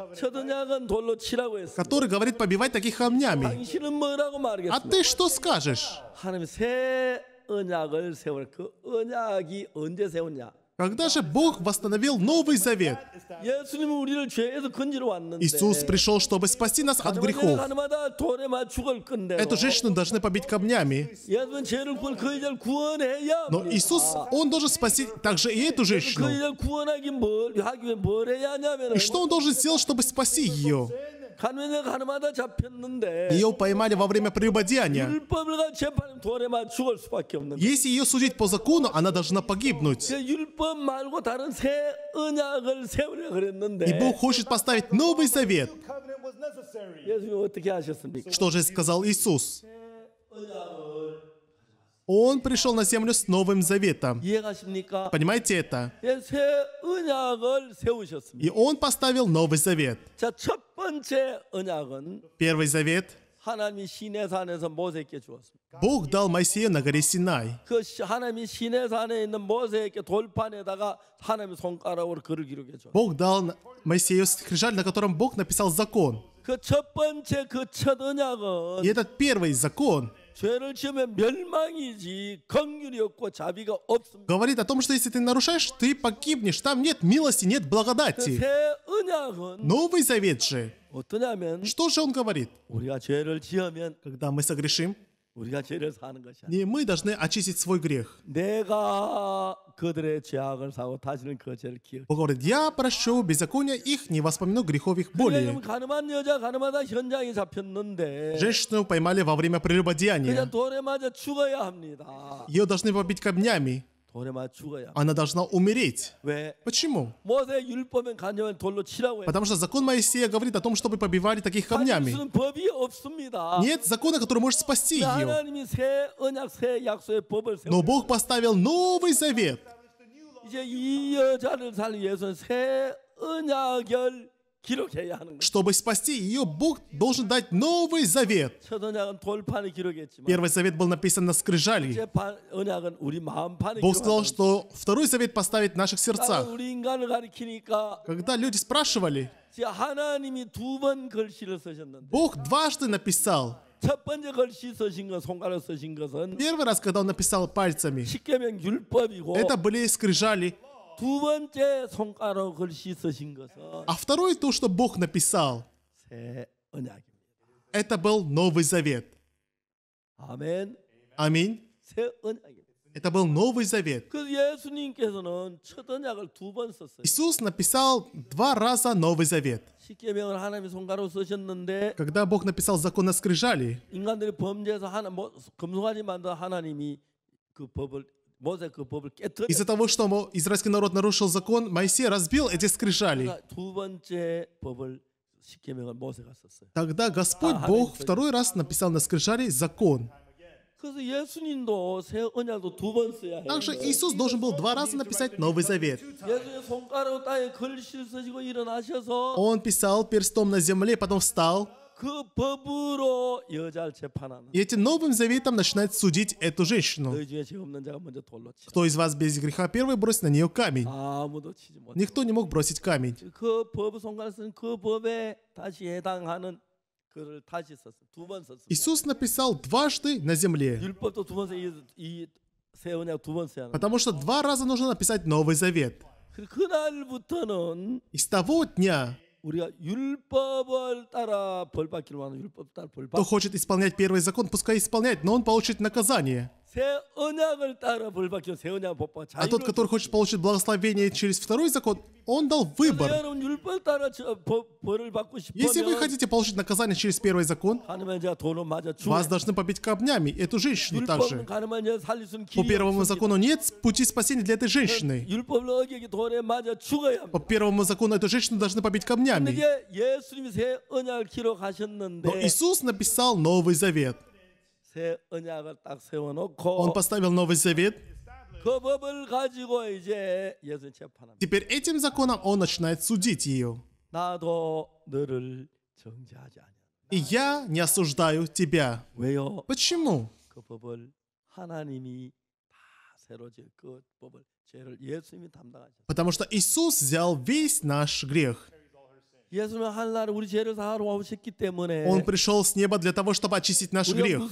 который говорит побивать таких камнями. А ты что скажешь? Когда же Бог восстановил Новый Завет? Иисус пришел, чтобы спасти нас от грехов. Эту женщину должны побить камнями. Но Иисус, Он должен спасти также и эту женщину. И что Он должен сделать, чтобы спасти ее? Ее поймали во время прелюбодеяния. Если ее судить по закону, она должна погибнуть. И Бог хочет поставить Новый Завет. Что же сказал Иисус? Он пришел на землю с Новым Заветом. Понимаете это? И Он поставил Новый Завет. Первый Завет Бог дал Моисею на горе Синай. Бог дал Моисею скрижаль, на котором Бог написал закон. И этот первый закон, 죄를 지으면 멸망이지 긍휼이 없고 자비가 없습니다. Говорит о том, что если ты нарушаешь, ты погибнешь. Там нет милости, нет благодати. Новый Завет же. Что же он говорит? Когда мы согрешим, 우리가 Мы должны очистить свой грех. Бог говорит, я прощу беззакония их, не воспомяну грехов их более. Женщину поймали во время прелюбодеяния. Ее должны побить камнями она должна умереть. Почему? Потому что закон Моисея говорит о том, чтобы побивали таких камнями. Нет закона, который может спасти ее. Но Бог поставил новый завет. Чтобы спасти ее, Бог должен дать Новый Завет. Первый Завет был написан на скрижали. Бог сказал, что Второй Завет поставит в наших сердцах. Когда люди спрашивали, Бог дважды написал, Первый раз, когда он написал пальцами, это были скрижали а второе то, что Бог написал, это был Новый Завет. Аминь. Это был Новый Завет. Иисус написал два раза Новый Завет. Когда Бог написал закон о скрижали, из-за того, что израильский народ нарушил закон, Моисей разбил эти скрижали. Тогда Господь Бог второй раз написал на скрижали закон. Также Иисус должен был два раза написать Новый Завет. Он писал перстом на земле, потом встал, и Этим новым заветом начинает судить эту женщину. Кто из вас без греха первый бросит на нее камень? Никто не мог бросить камень. Иисус написал дважды на земле. Потому что два раза нужно написать Новый Завет. И с того дня кто хочет исполнять первый закон, пускай исполняет, но он получит наказание. А тот, который хочет получить благословение через второй закон, он дал выбор. Если вы хотите получить наказание через первый закон, вас должны побить камнями, эту женщину также. По первому закону нет пути спасения для этой женщины. По первому закону эту женщину должны побить камнями. Но Иисус написал Новый Завет. Он поставил Новый Завет. Теперь этим законом он начинает судить ее. И я не осуждаю тебя. Почему? Потому что Иисус взял весь наш грех. Он пришел с неба для того, чтобы очистить наш грех.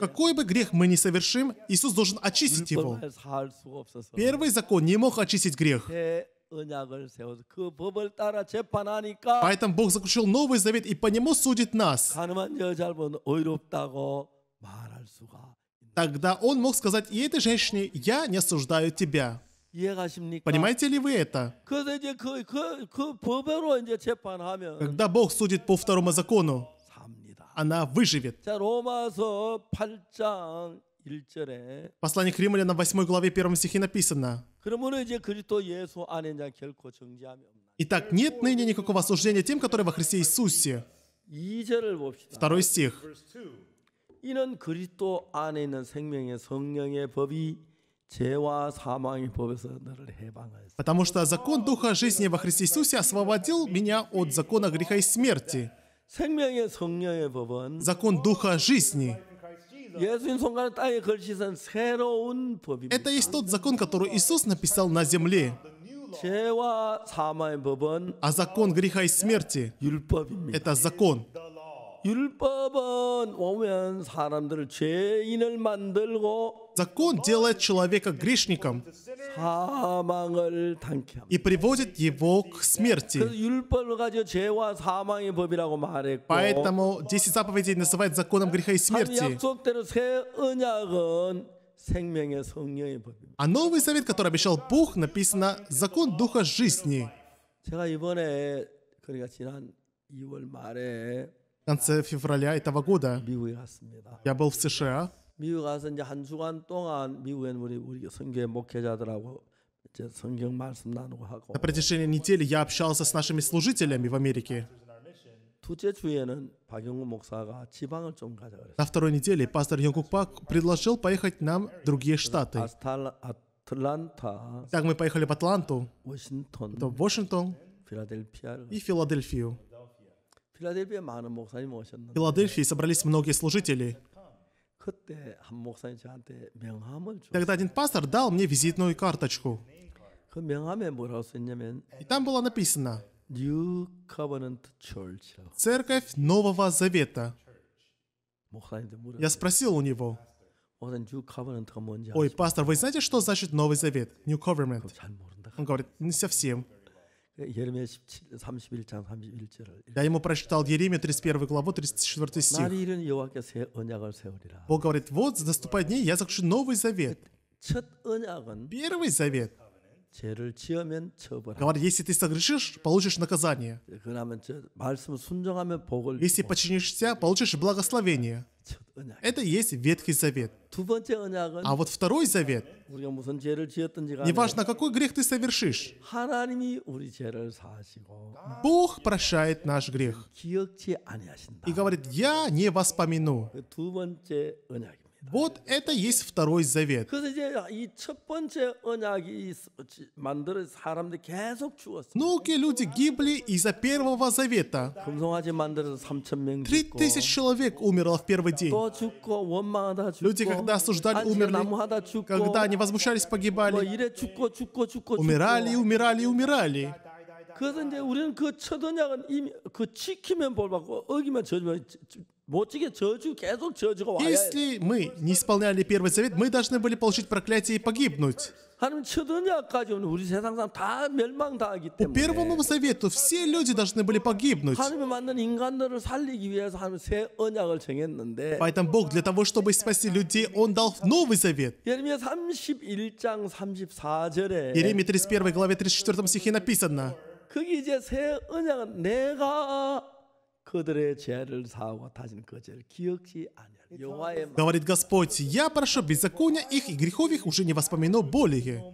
Какой бы грех мы ни совершим, Иисус должен очистить его. Первый закон не мог очистить грех. Поэтому Бог заключил Новый Завет и по нему судит нас. Тогда Он мог сказать и этой женщине, «Я не осуждаю тебя». Понимаете ли вы это? Когда Бог судит по второму закону, она выживет. Послание к Римлянам 8 главе 1 стихе написано. Итак, нет ныне никакого осуждения тем, которые во Христе Иисусе. Второй стих. 이는 그리스도 안에 있는 생명의 성령의 법이 Потому что закон Духа жизни во Христе Иисусе освободил меня от закона греха и смерти. Закон Духа жизни. Это есть тот закон, который Иисус написал на земле. А закон греха и смерти — это закон. 율법은 Закон делает человека грешником и приводит его к смерти. Поэтому 10 заповедей называют законом греха и смерти. А Новый Завет, который обещал Бог, написано «Закон Духа жизни». В конце февраля этого года я был в США. 미국 가서 이제 한 주간 동안 미국에 우리 우리 선교 목회자들하고 На протяжении недели я общался с нашими служителями в Америке. На второй неделе пастор Йонгук Пак предложил поехать нам в другие штаты. Так мы поехали в Атланту, потом в Вашингтон и Филадельфию. В Филадельфии собрались многие служители. Тогда один пастор дал мне визитную карточку. И там было написано «Церковь Нового Завета». Я спросил у него, «Ой, пастор, вы знаете, что значит Новый Завет? New Covenant?» Он говорит, «Не совсем». Я ему прочитал Еремия 31 главу 34 стих. Бог говорит, вот за наступают дней я заключу новый завет. Первый завет Говорит, если ты согрешишь, получишь наказание. Если подчинишься, получишь благословение. Это есть Ветхий Завет. А вот второй завет, неважно, какой грех ты совершишь, Бог прощает наш грех и говорит, «Я не вас помяну». Вот это есть второй завет. Многие люди гибли из-за первого завета. 금송아지 만들어서 человек умерло в первый день. Люди, когда осуждали, умерли. Когда они возмущались, погибали. Умирали, умирали, умирали. 그래서 이제 우리는 그 언약은 이미 그 지키면 벌 받고 어기면 저주면 если мы не исполняли Первый Завет, мы должны были получить проклятие и погибнуть. По ну, Первому Завету все люди должны были погибнуть. Поэтому Бог для того, чтобы спасти людей, Он дал Новый Завет. Иеремия 31 главе 34 стихе написано. Говорит Господь, я прошу беззакония их и грехов их уже не воспомяну более.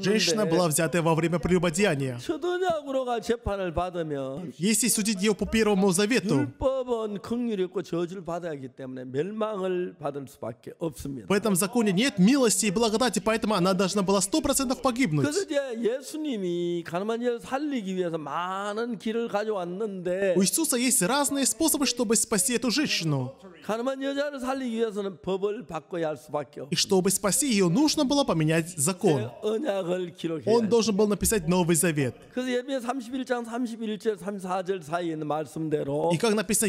Женщина была взята во время прелюбодеяния. Если судить ее по Первому Завету, 율법은 긍휼이 없고 저주를 받아야 하기 때문에 멸망을 받을 수밖에 없습니다. В этом законе нет милости и благодати, поэтому она должна была сто процентов погибнуть. 그래서 예수님이 가나안 여인을 살리기 위해서 많은 길을 가져왔는데 У Иисуса есть разные способы, чтобы спасти эту женщину. 가나안 여자를 살리기 위해서는 법을 바꿔야 할 수밖에 И чтобы спасти ее, нужно было поменять закон. Он должен был написать Новый Завет. 그래서 예배 31장 31절 34절 사이에 있는 말씀대로 И как написано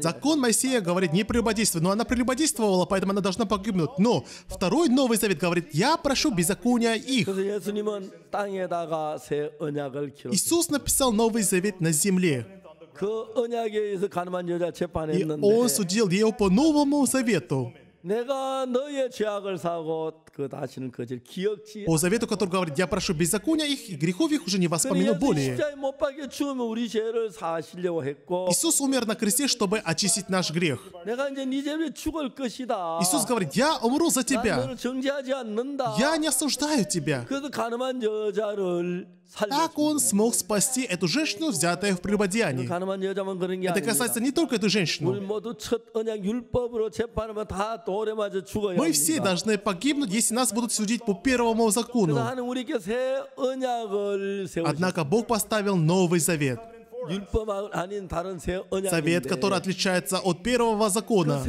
Закон Моисея говорит, не прелюбодействуй, но она прелюбодействовала, поэтому она должна погибнуть. Но второй Новый Завет говорит, я прошу беззакония их. Иисус написал Новый Завет на земле. И он судил ее по Новому Завету. 내가 너의 죄악을 사고 по завету, который говорит, я прошу беззакония их, и грехов их уже не воспомину более. Иисус умер на кресте, чтобы очистить наш грех. Иисус говорит, я умру за тебя. Я не осуждаю тебя. Так он смог спасти эту женщину, взятую в прелюбодеянии. Ну, это касается не только эту женщину. Мы все должны погибнуть, если нас будут судить по первому закону. Однако Бог поставил Новый Завет. Завет, который отличается от первого закона.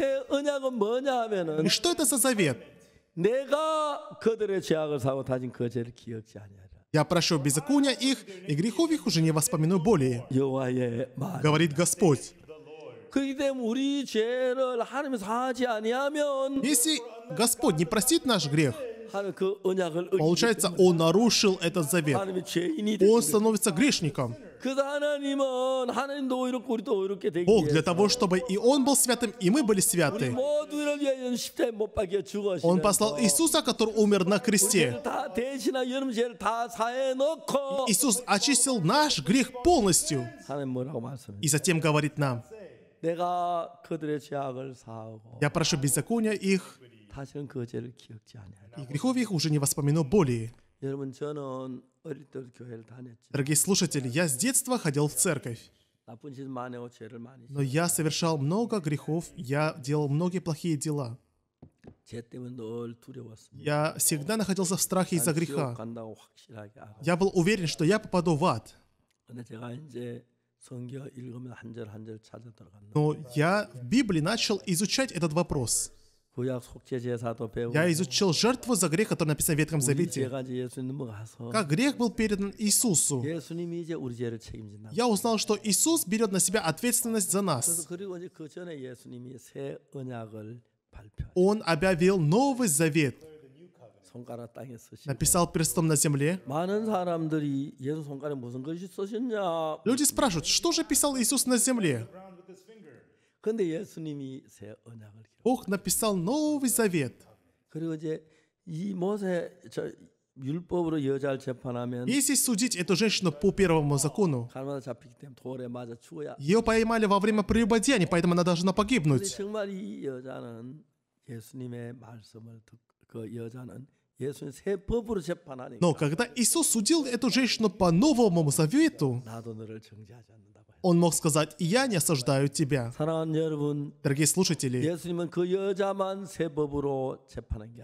И что это за завет? 내가 그들의 죄악을 사고 다진 그 죄를 기억지 아니하. Я прощу беззакония их, и грехов их уже не воспомяну более. Говорит Господь. Если Господь не простит наш грех, получается, Он нарушил этот завет. Он становится грешником. Бог для того, чтобы и Он был святым, и мы были святы. Он послал Иисуса, который умер на кресте. Иисус очистил наш грех полностью. И затем говорит нам, я прошу беззакония их, и грехов их уже не воспомяну более. Дорогие слушатели, я с детства ходил в церковь. Но я совершал много грехов, я делал многие плохие дела. Я всегда находился в страхе из-за греха. Я был уверен, что я попаду в ад. Но я в Библии начал изучать этот вопрос. Я изучил жертву за грех, который написан в Ветхом Завете. Как грех был передан Иисусу. Я узнал, что Иисус берет на себя ответственность за нас. А Он объявил Новый Завет. Написал перстом на земле. Люди спрашивают, что же писал Иисус на земле? Бог написал Новый Завет. Если судить эту женщину по первому закону, ее поймали во время прелюбодеяния, поэтому она должна погибнуть. Но когда Иисус судил эту женщину по Новому Завету, он мог сказать, «Я не осаждаю тебя». Дорогие слушатели,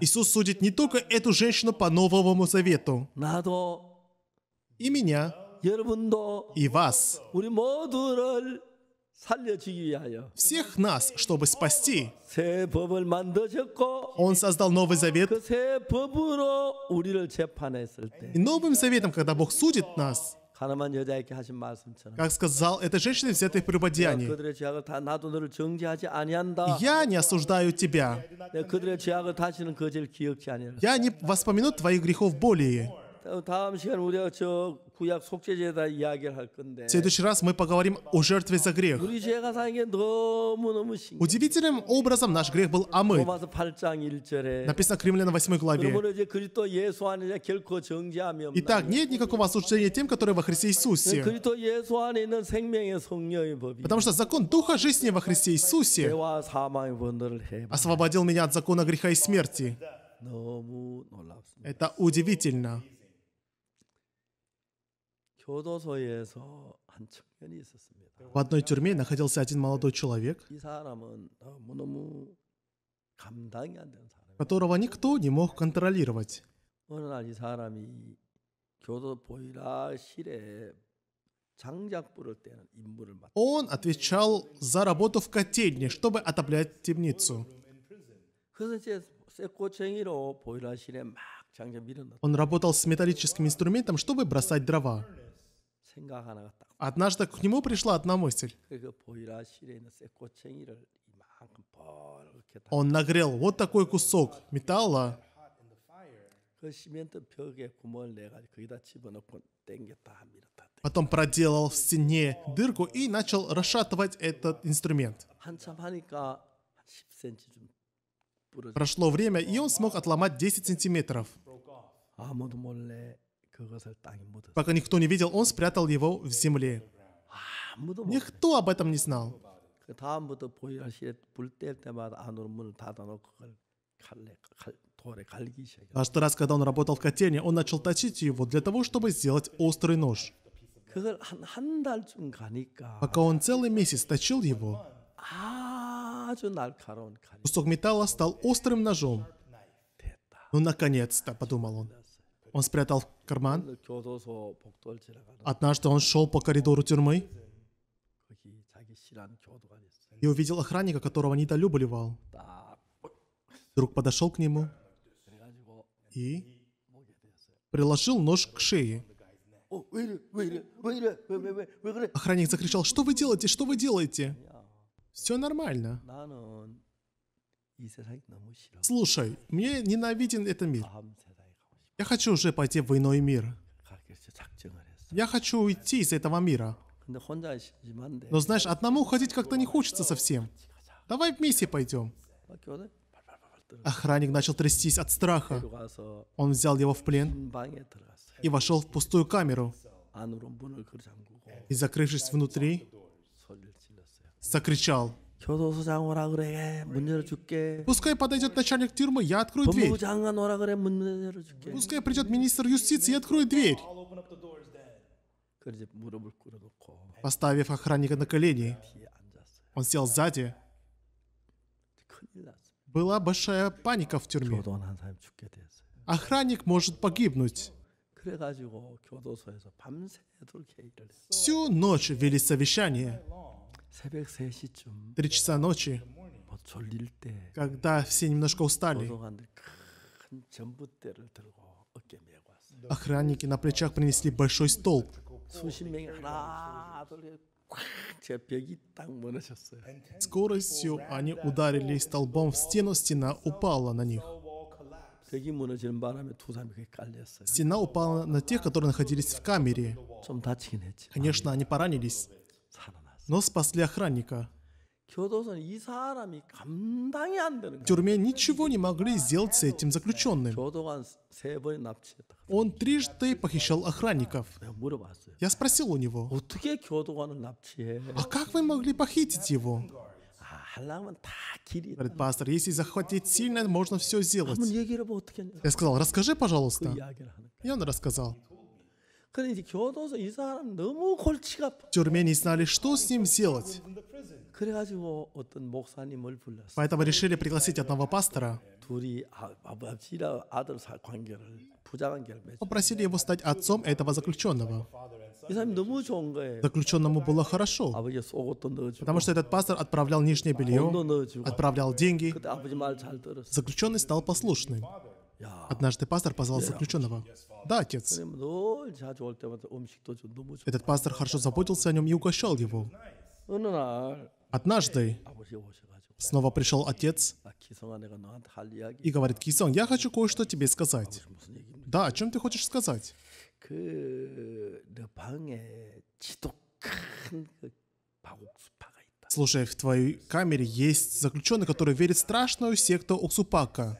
Иисус судит не только эту женщину по Новому Завету, и меня, и вас, всех нас, чтобы спасти. Он создал Новый Завет. И Новым Заветом, когда Бог судит нас, как сказал эта женщина взятой в прелюбодеянии, «Я не осуждаю тебя. Я не воспомяну твоих грехов более». 다음 시간 우리가 저 구약 속죄제에 다 이야기를 할 건데. следующий раз мы поговорим о жертве за грех. 우리 죄가 사는 게 너무너무 신기해. Удивительным образом наш грех был омыт. 로마서 8장 1절에 написано к римлянам 8 главе. 그러므로 이제 그리스도 예수 안에 결코 정죄함이 없나. Итак, нет никакого осуждения тем, которые во Христе Иисусе. 그리스도 예수 안에 있는 생명의 성령의 법이. Потому что закон Духа жизни во Христе Иисусе освободил меня от закона греха и смерти. Это удивительно. В одной тюрьме находился один молодой человек, которого никто не мог контролировать. Он отвечал за работу в котельне, чтобы отоплять темницу. Он работал с металлическим инструментом, чтобы бросать дрова. Однажды к нему пришла одна мысль. Он нагрел вот такой кусок металла, Потом проделал в стене дырку и начал расшатывать этот инструмент. Прошло время, и он смог отломать 10 сантиметров. Пока никто не видел, он спрятал его в земле. Никто об этом не знал. Каждый а раз, когда он работал в котельне, он начал точить его для того, чтобы сделать острый нож. Пока он целый месяц точил его, а, кусок металла стал острым ножом. Ну, наконец-то, подумал он. Он спрятал в карман. Однажды он шел по коридору тюрьмы и увидел охранника, которого недолюбливал. Вдруг подошел к нему и приложил нож к шее. Охранник закричал, что вы делаете, что вы делаете? Все нормально. Слушай, мне ненавиден этот мир. Я хочу уже пойти в иной мир. Я хочу уйти из этого мира. Но знаешь, одному ходить как-то не хочется совсем. Давай вместе пойдем. Охранник начал трястись от страха. Он взял его в плен и вошел в пустую камеру. И, закрывшись внутри, закричал. Пускай подойдет начальник тюрьмы, я открою дверь. Пускай придет министр юстиции и откроет дверь. Поставив охранника на колени, он сел сзади. Была большая паника в тюрьме. Охранник может погибнуть. Всю ночь вели совещание. Три часа ночи, когда все немножко устали, охранники на плечах принесли большой столб. Скоростью они ударили столбом в стену, стена упала на них. Стена упала на тех, которые находились в камере. Конечно, они поранились но спасли охранника. В тюрьме ничего не могли сделать с этим заключенным. Он трижды похищал охранников. Я спросил у него, а как вы могли похитить его? Говорит, пастор, если захватить сильно, можно все сделать. Я сказал, расскажи, пожалуйста. И он рассказал тюрьме не знали, что с ним сделать. Поэтому решили пригласить одного пастора. Попросили его стать отцом этого заключенного. Заключенному было хорошо, потому что этот пастор отправлял нижнее белье, отправлял деньги. Заключенный стал послушным. Однажды пастор позвал заключенного. Да, отец. «Ну, Этот пастор хорошо заботился о нем и угощал его. Ну, ну, Однажды а снова пришел отец а и говорит, Кисон, я хочу кое-что тебе сказать. А да, о чем ты хочешь сказать? Слушай, в твоей камере есть заключенный, который верит в страшную секту Оксупака.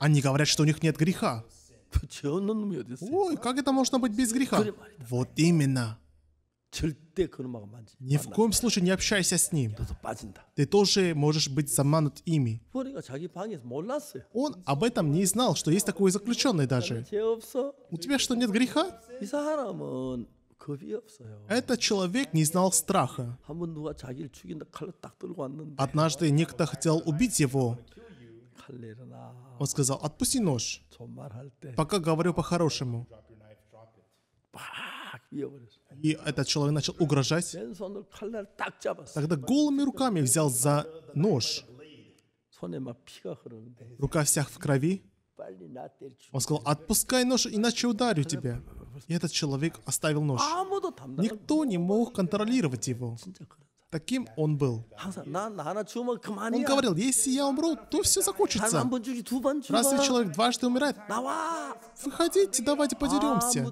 Они говорят, что у них нет греха. Ой, как это можно быть без греха? Вот именно. Ни в коем случае не общайся с ним. Ты тоже можешь быть заманут ими. Он об этом не знал, что есть такой заключенный даже. У тебя что, нет греха? Этот человек не знал страха. Однажды некто хотел убить его, он сказал, отпусти нож, пока говорю по-хорошему. И этот человек начал угрожать. Тогда голыми руками взял за нож. Рука вся в крови. Он сказал, отпускай нож, иначе ударю тебя. И этот человек оставил нож. Никто не мог контролировать его. Таким он был. Он говорил, если я умру, то все закончится. Разве человек дважды умирает? Выходите, давайте подеремся.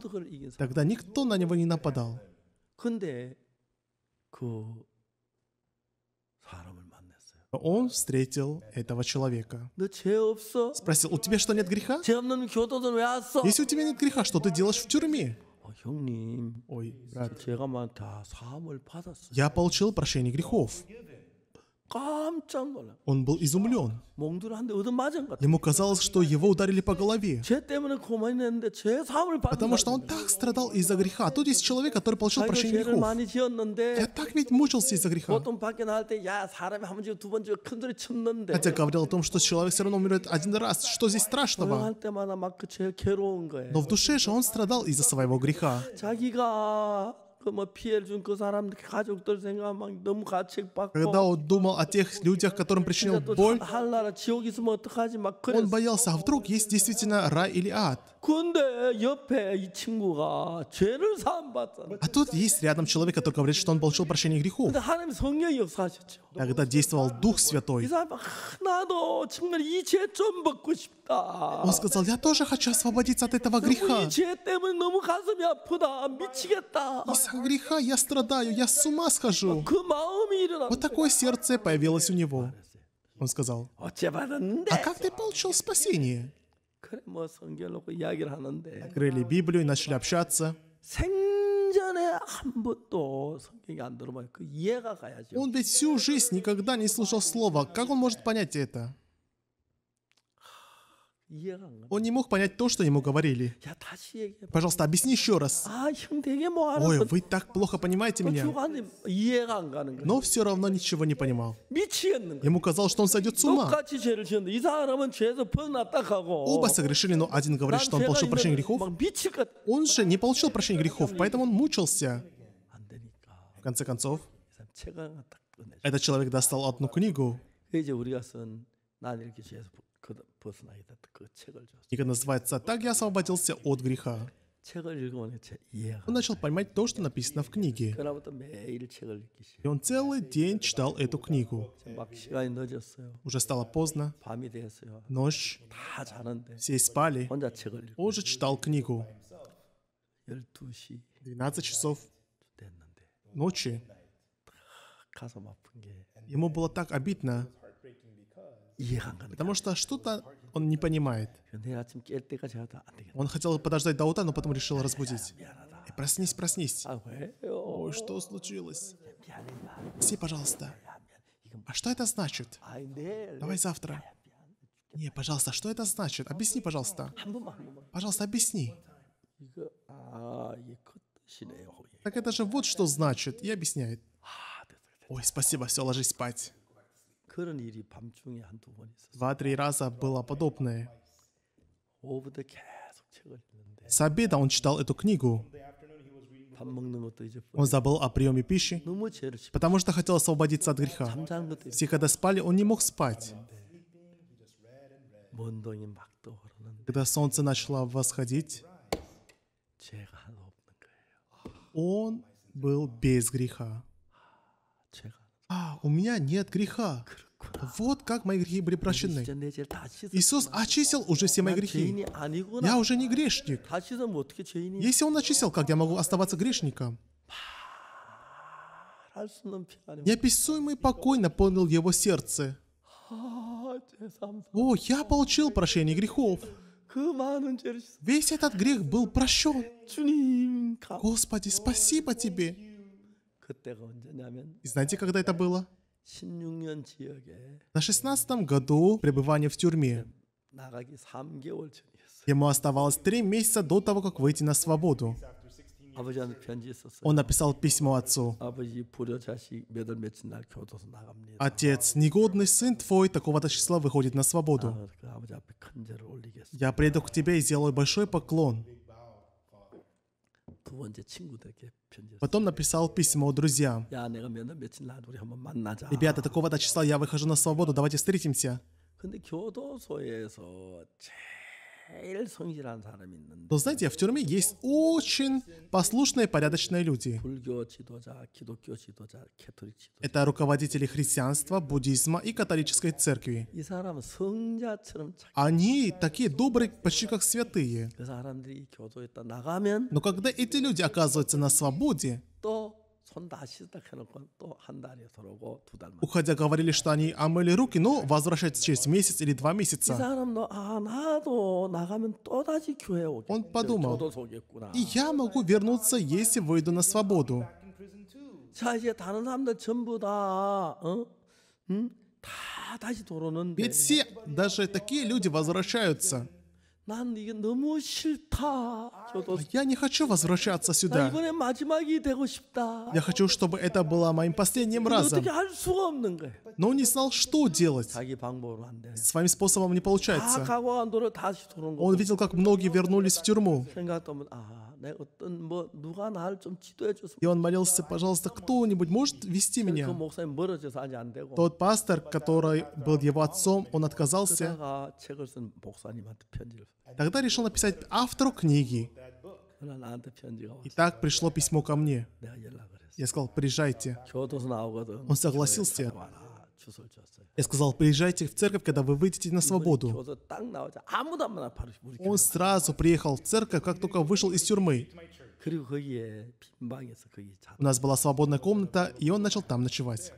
Тогда никто на него не нападал. он встретил этого человека. Спросил, у тебя что, нет греха? Если у тебя нет греха, что ты делаешь в тюрьме? О, 형님, Ой, брат, я получил прощение грехов. Он был изумлен. Ему казалось, что его ударили по голове. Потому что он так страдал из-за греха. Тут есть человек, который получил прощение грехов. Я так ведь мучился из-за греха. Хотя говорил о том, что человек все равно умирает один раз. Что здесь страшного? Но в душе же он страдал из-за своего греха. 뭐 피해를 준그 사람들 가족들 생각 막 너무 가책받고. Когда он думал о тех людях, которым причинил боль, он боялся, а вдруг есть действительно рай или ад. А тут есть рядом человек, который говорит, что он получил прощение грехов. А когда действовал Дух Святой, он сказал, я тоже хочу освободиться от этого греха. Из-за греха я страдаю, я с ума схожу. Вот такое сердце появилось у него. Он сказал, а как ты получил спасение? Открыли Библию и начали общаться. Он ведь всю жизнь никогда не слушал слова. Как он может понять это? Он не мог понять то, что ему говорили. Пожалуйста, объясни еще раз. Ой, вы так плохо понимаете меня. Но все равно ничего не понимал. Ему казалось, что он сойдет с ума. Оба согрешили, но один говорит, что он получил прощение грехов. Он же не получил прощение грехов, поэтому он мучился. В конце концов, этот человек достал одну книгу. Книга называется «Так я освободился от греха». Он начал понимать то, что написано в книге. И он целый день читал эту книгу. Уже стало поздно. Ночь. Все спали. Он же читал книгу. 12 часов ночи. Ему было так обидно. Потому что что-то он не понимает. Он хотел подождать до утра, но потом решил разбудить. Э, проснись, проснись. А Ой, что случилось? 미안해. пожалуйста. А что это значит? Давай завтра. Не, пожалуйста, что это значит? Объясни, пожалуйста. Пожалуйста, объясни. Так это же вот что значит. И объясняет. Ой, спасибо, все, ложись спать. Два три раза было подобное. С обеда он читал эту книгу. Он забыл о приеме пищи, потому что хотел освободиться от греха. Все, когда спали, он не мог спать. Когда солнце начало восходить, он был без греха. А, у меня нет греха. Вот как мои грехи были прощены. Иисус очистил уже все мои грехи. Я уже не грешник. Если Он очистил, как я могу оставаться грешником? Неописуемый покой наполнил его сердце. О, я получил прощение грехов. Весь этот грех был прощен. Господи, спасибо Тебе. И знаете, когда это было? На шестнадцатом году пребывания в тюрьме. Ему оставалось три месяца до того, как выйти на свободу. Он написал письмо отцу. Отец, негодный сын твой такого-то числа выходит на свободу. Я приеду к тебе и сделаю большой поклон. Потом написал письмо друзьям. Ребята, такого-то числа я выхожу на свободу, давайте встретимся. Но знаете, в тюрьме есть очень послушные, порядочные люди. Это руководители христианства, буддизма и католической церкви. Они такие добрые, почти как святые. Но когда эти люди оказываются на свободе, Уходя, говорили, что они омыли руки, но возвращаются через месяц или два месяца. Он подумал, и я могу вернуться, если выйду на свободу. Ведь все, даже такие люди возвращаются. А я не хочу возвращаться сюда. Я хочу, чтобы это было моим последним разом. Но он не знал, что делать. Своим способом не получается. Он видел, как многие вернулись в тюрьму. И он молился, пожалуйста, кто-нибудь может вести меня? Тот пастор, который был его отцом, он отказался. Тогда решил написать автору книги. И так пришло письмо ко мне. Я сказал, приезжайте. Он согласился. Я сказал, приезжайте в церковь, когда вы выйдете на свободу. Он сразу приехал в церковь, как только вышел из тюрьмы. У нас была свободная комната, и он начал там ночевать.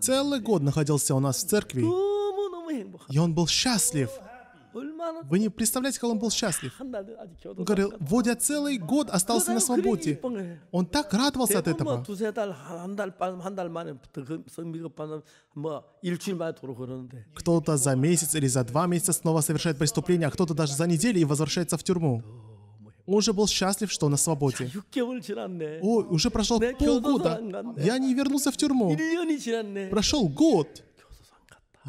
Целый год находился у нас в церкви. И он был счастлив. Вы не представляете, как он был счастлив. Он говорил, Водя целый год остался на свободе. Он так радовался от этого. Кто-то за месяц или за два месяца снова совершает преступление, а кто-то даже за неделю и возвращается в тюрьму. Он уже был счастлив, что на свободе. Ой, уже прошло полгода. Я не вернулся в тюрьму. Прошел год.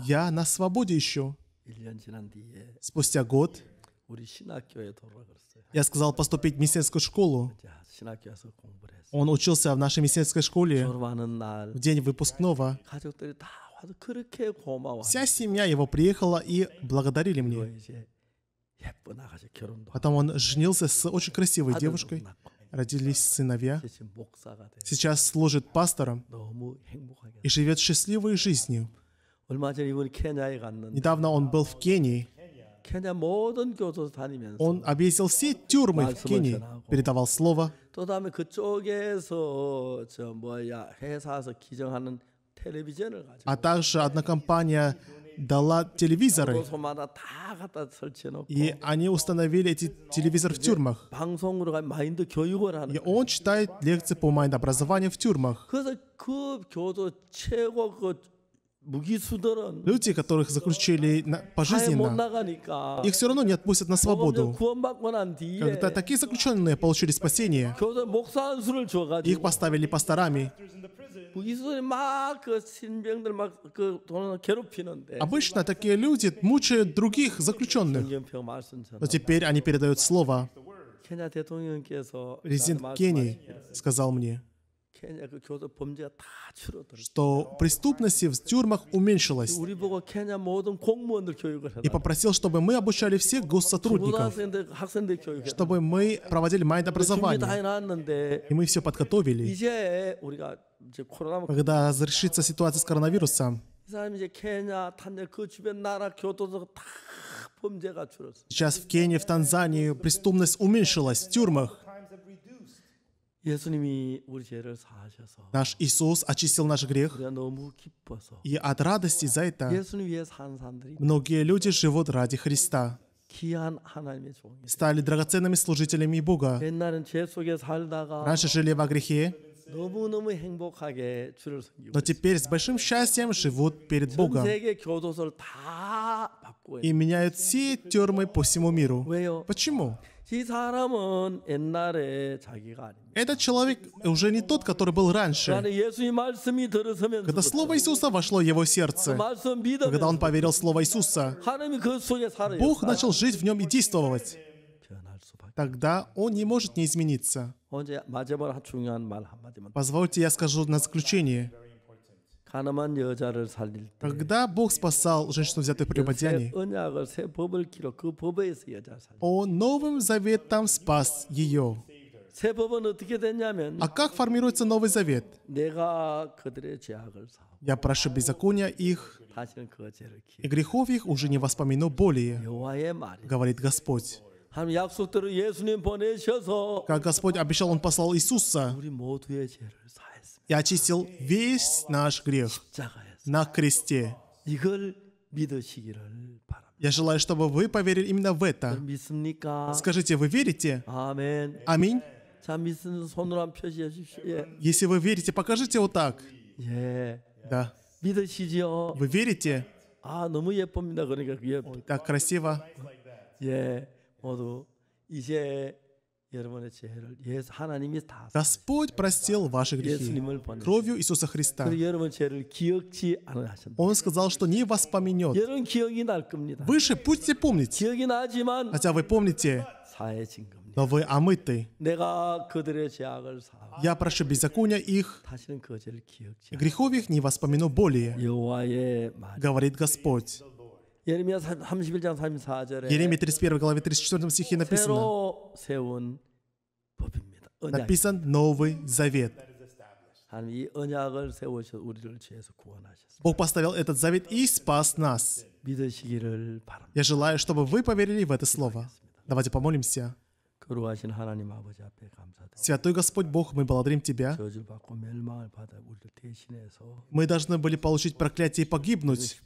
Я на свободе еще. Спустя год я сказал поступить в миссионерскую школу. Он учился в нашей миссионерской школе в день выпускного. Вся семья его приехала и благодарили мне. Потом он женился с очень красивой девушкой, родились сыновья. Сейчас служит пастором и живет счастливой жизнью. Недавно он был в Кении. Он объездил все тюрьмы в Кении, передавал слово. А также одна компания дала телевизоры, и они установили эти телевизоры в тюрьмах. И он читает лекции по майнд образованию в тюрьмах. Люди, которых заключили на, пожизненно, их все равно не отпустят на свободу. Когда такие заключенные получили спасение, их поставили пасторами. Обычно такие люди мучают других заключенных, но теперь они передают слово. Президент Кении сказал мне, что преступности в тюрьмах уменьшилась. И попросил, чтобы мы обучали всех госсотрудников, чтобы мы проводили майд-образование. И мы все подготовили. Когда разрешится ситуация с коронавирусом, Сейчас в Кении, в Танзании преступность уменьшилась в тюрьмах. Наш Иисус очистил наш грех. И от радости за это многие люди живут ради Христа. Стали драгоценными служителями Бога. Раньше жили во грехе, но теперь с большим счастьем живут перед Богом и меняют все тюрьмы по всему миру. Почему? Этот человек уже не тот, который был раньше. Когда Слово Иисуса вошло в его сердце, когда он поверил в Слово Иисуса, Бог начал жить в нем и действовать. Тогда он не может не измениться. Позвольте, я скажу на заключение. Когда Бог спасал женщину, взятую при Мадьяне, Он Новым Заветом спас ее. А как формируется Новый Завет? Я прошу беззакония их, и грехов их уже не воспомину более, говорит Господь. Как Господь обещал, Он послал Иисуса и очистил весь наш грех на кресте. Я желаю, чтобы вы поверили именно в это. Скажите, вы верите? Аминь. Если вы верите, покажите вот так. Да. Вы верите? А, ну Ой, так красиво. Господь простил ваши грехи кровью Иисуса Христа. Он сказал, что не вас поменет. Выше будьте помнить. Хотя вы помните, но вы омыты. Я прошу беззакония их, грехов их не воспомяну более, говорит Господь. Еремия 31 34절에 31 главе 34 стихе написано написан Новый Завет. Бог поставил этот завет и спас нас. Я желаю, чтобы вы поверили в это слово. Давайте помолимся. Святой Господь Бог, мы благодарим Тебя. Мы должны были получить проклятие и погибнуть,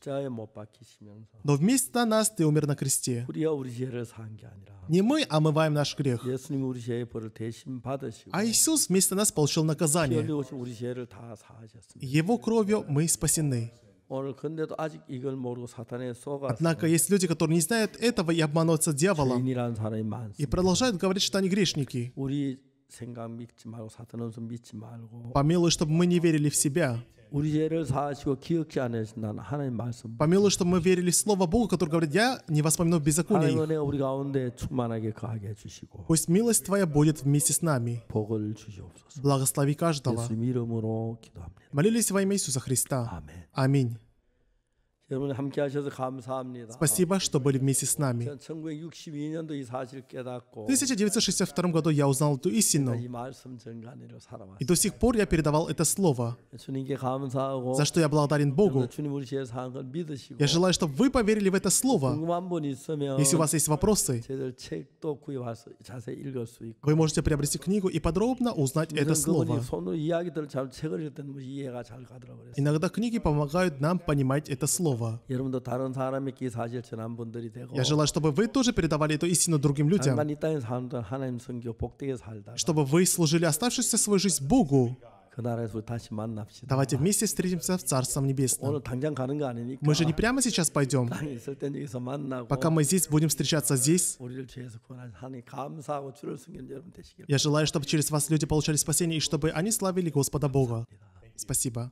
но вместо нас Ты умер на кресте. Не а мы омываем наш грех, а Иисус вместо нас получил наказание. Его кровью мы спасены. Однако есть люди, которые не знают этого и обманываются дьяволом и продолжают говорить, что они грешники. Помилуй, чтобы мы не верили в себя. Помилуй, что мы верили в Слово Бога, которое говорит, я не воспомяну беззаконий. Пусть милость Твоя будет вместе с нами. Благослови каждого. Молились во имя Иисуса Христа. Аминь. Спасибо, что были вместе с нами. В 1962 году я узнал эту истину, и до сих пор я передавал это слово, за что я благодарен Богу. Я желаю, чтобы вы поверили в это слово. Если у вас есть вопросы, вы можете приобрести книгу и подробно узнать это слово. Иногда книги помогают нам понимать это слово другого. Я желаю, чтобы вы тоже передавали эту истину другим людям, чтобы вы служили оставшуюся свою жизнь Богу. Давайте вместе встретимся в Царством Небесном. Мы же не прямо сейчас пойдем. Пока мы здесь будем встречаться здесь, я желаю, чтобы через вас люди получали спасение и чтобы они славили Господа Бога. Спасибо.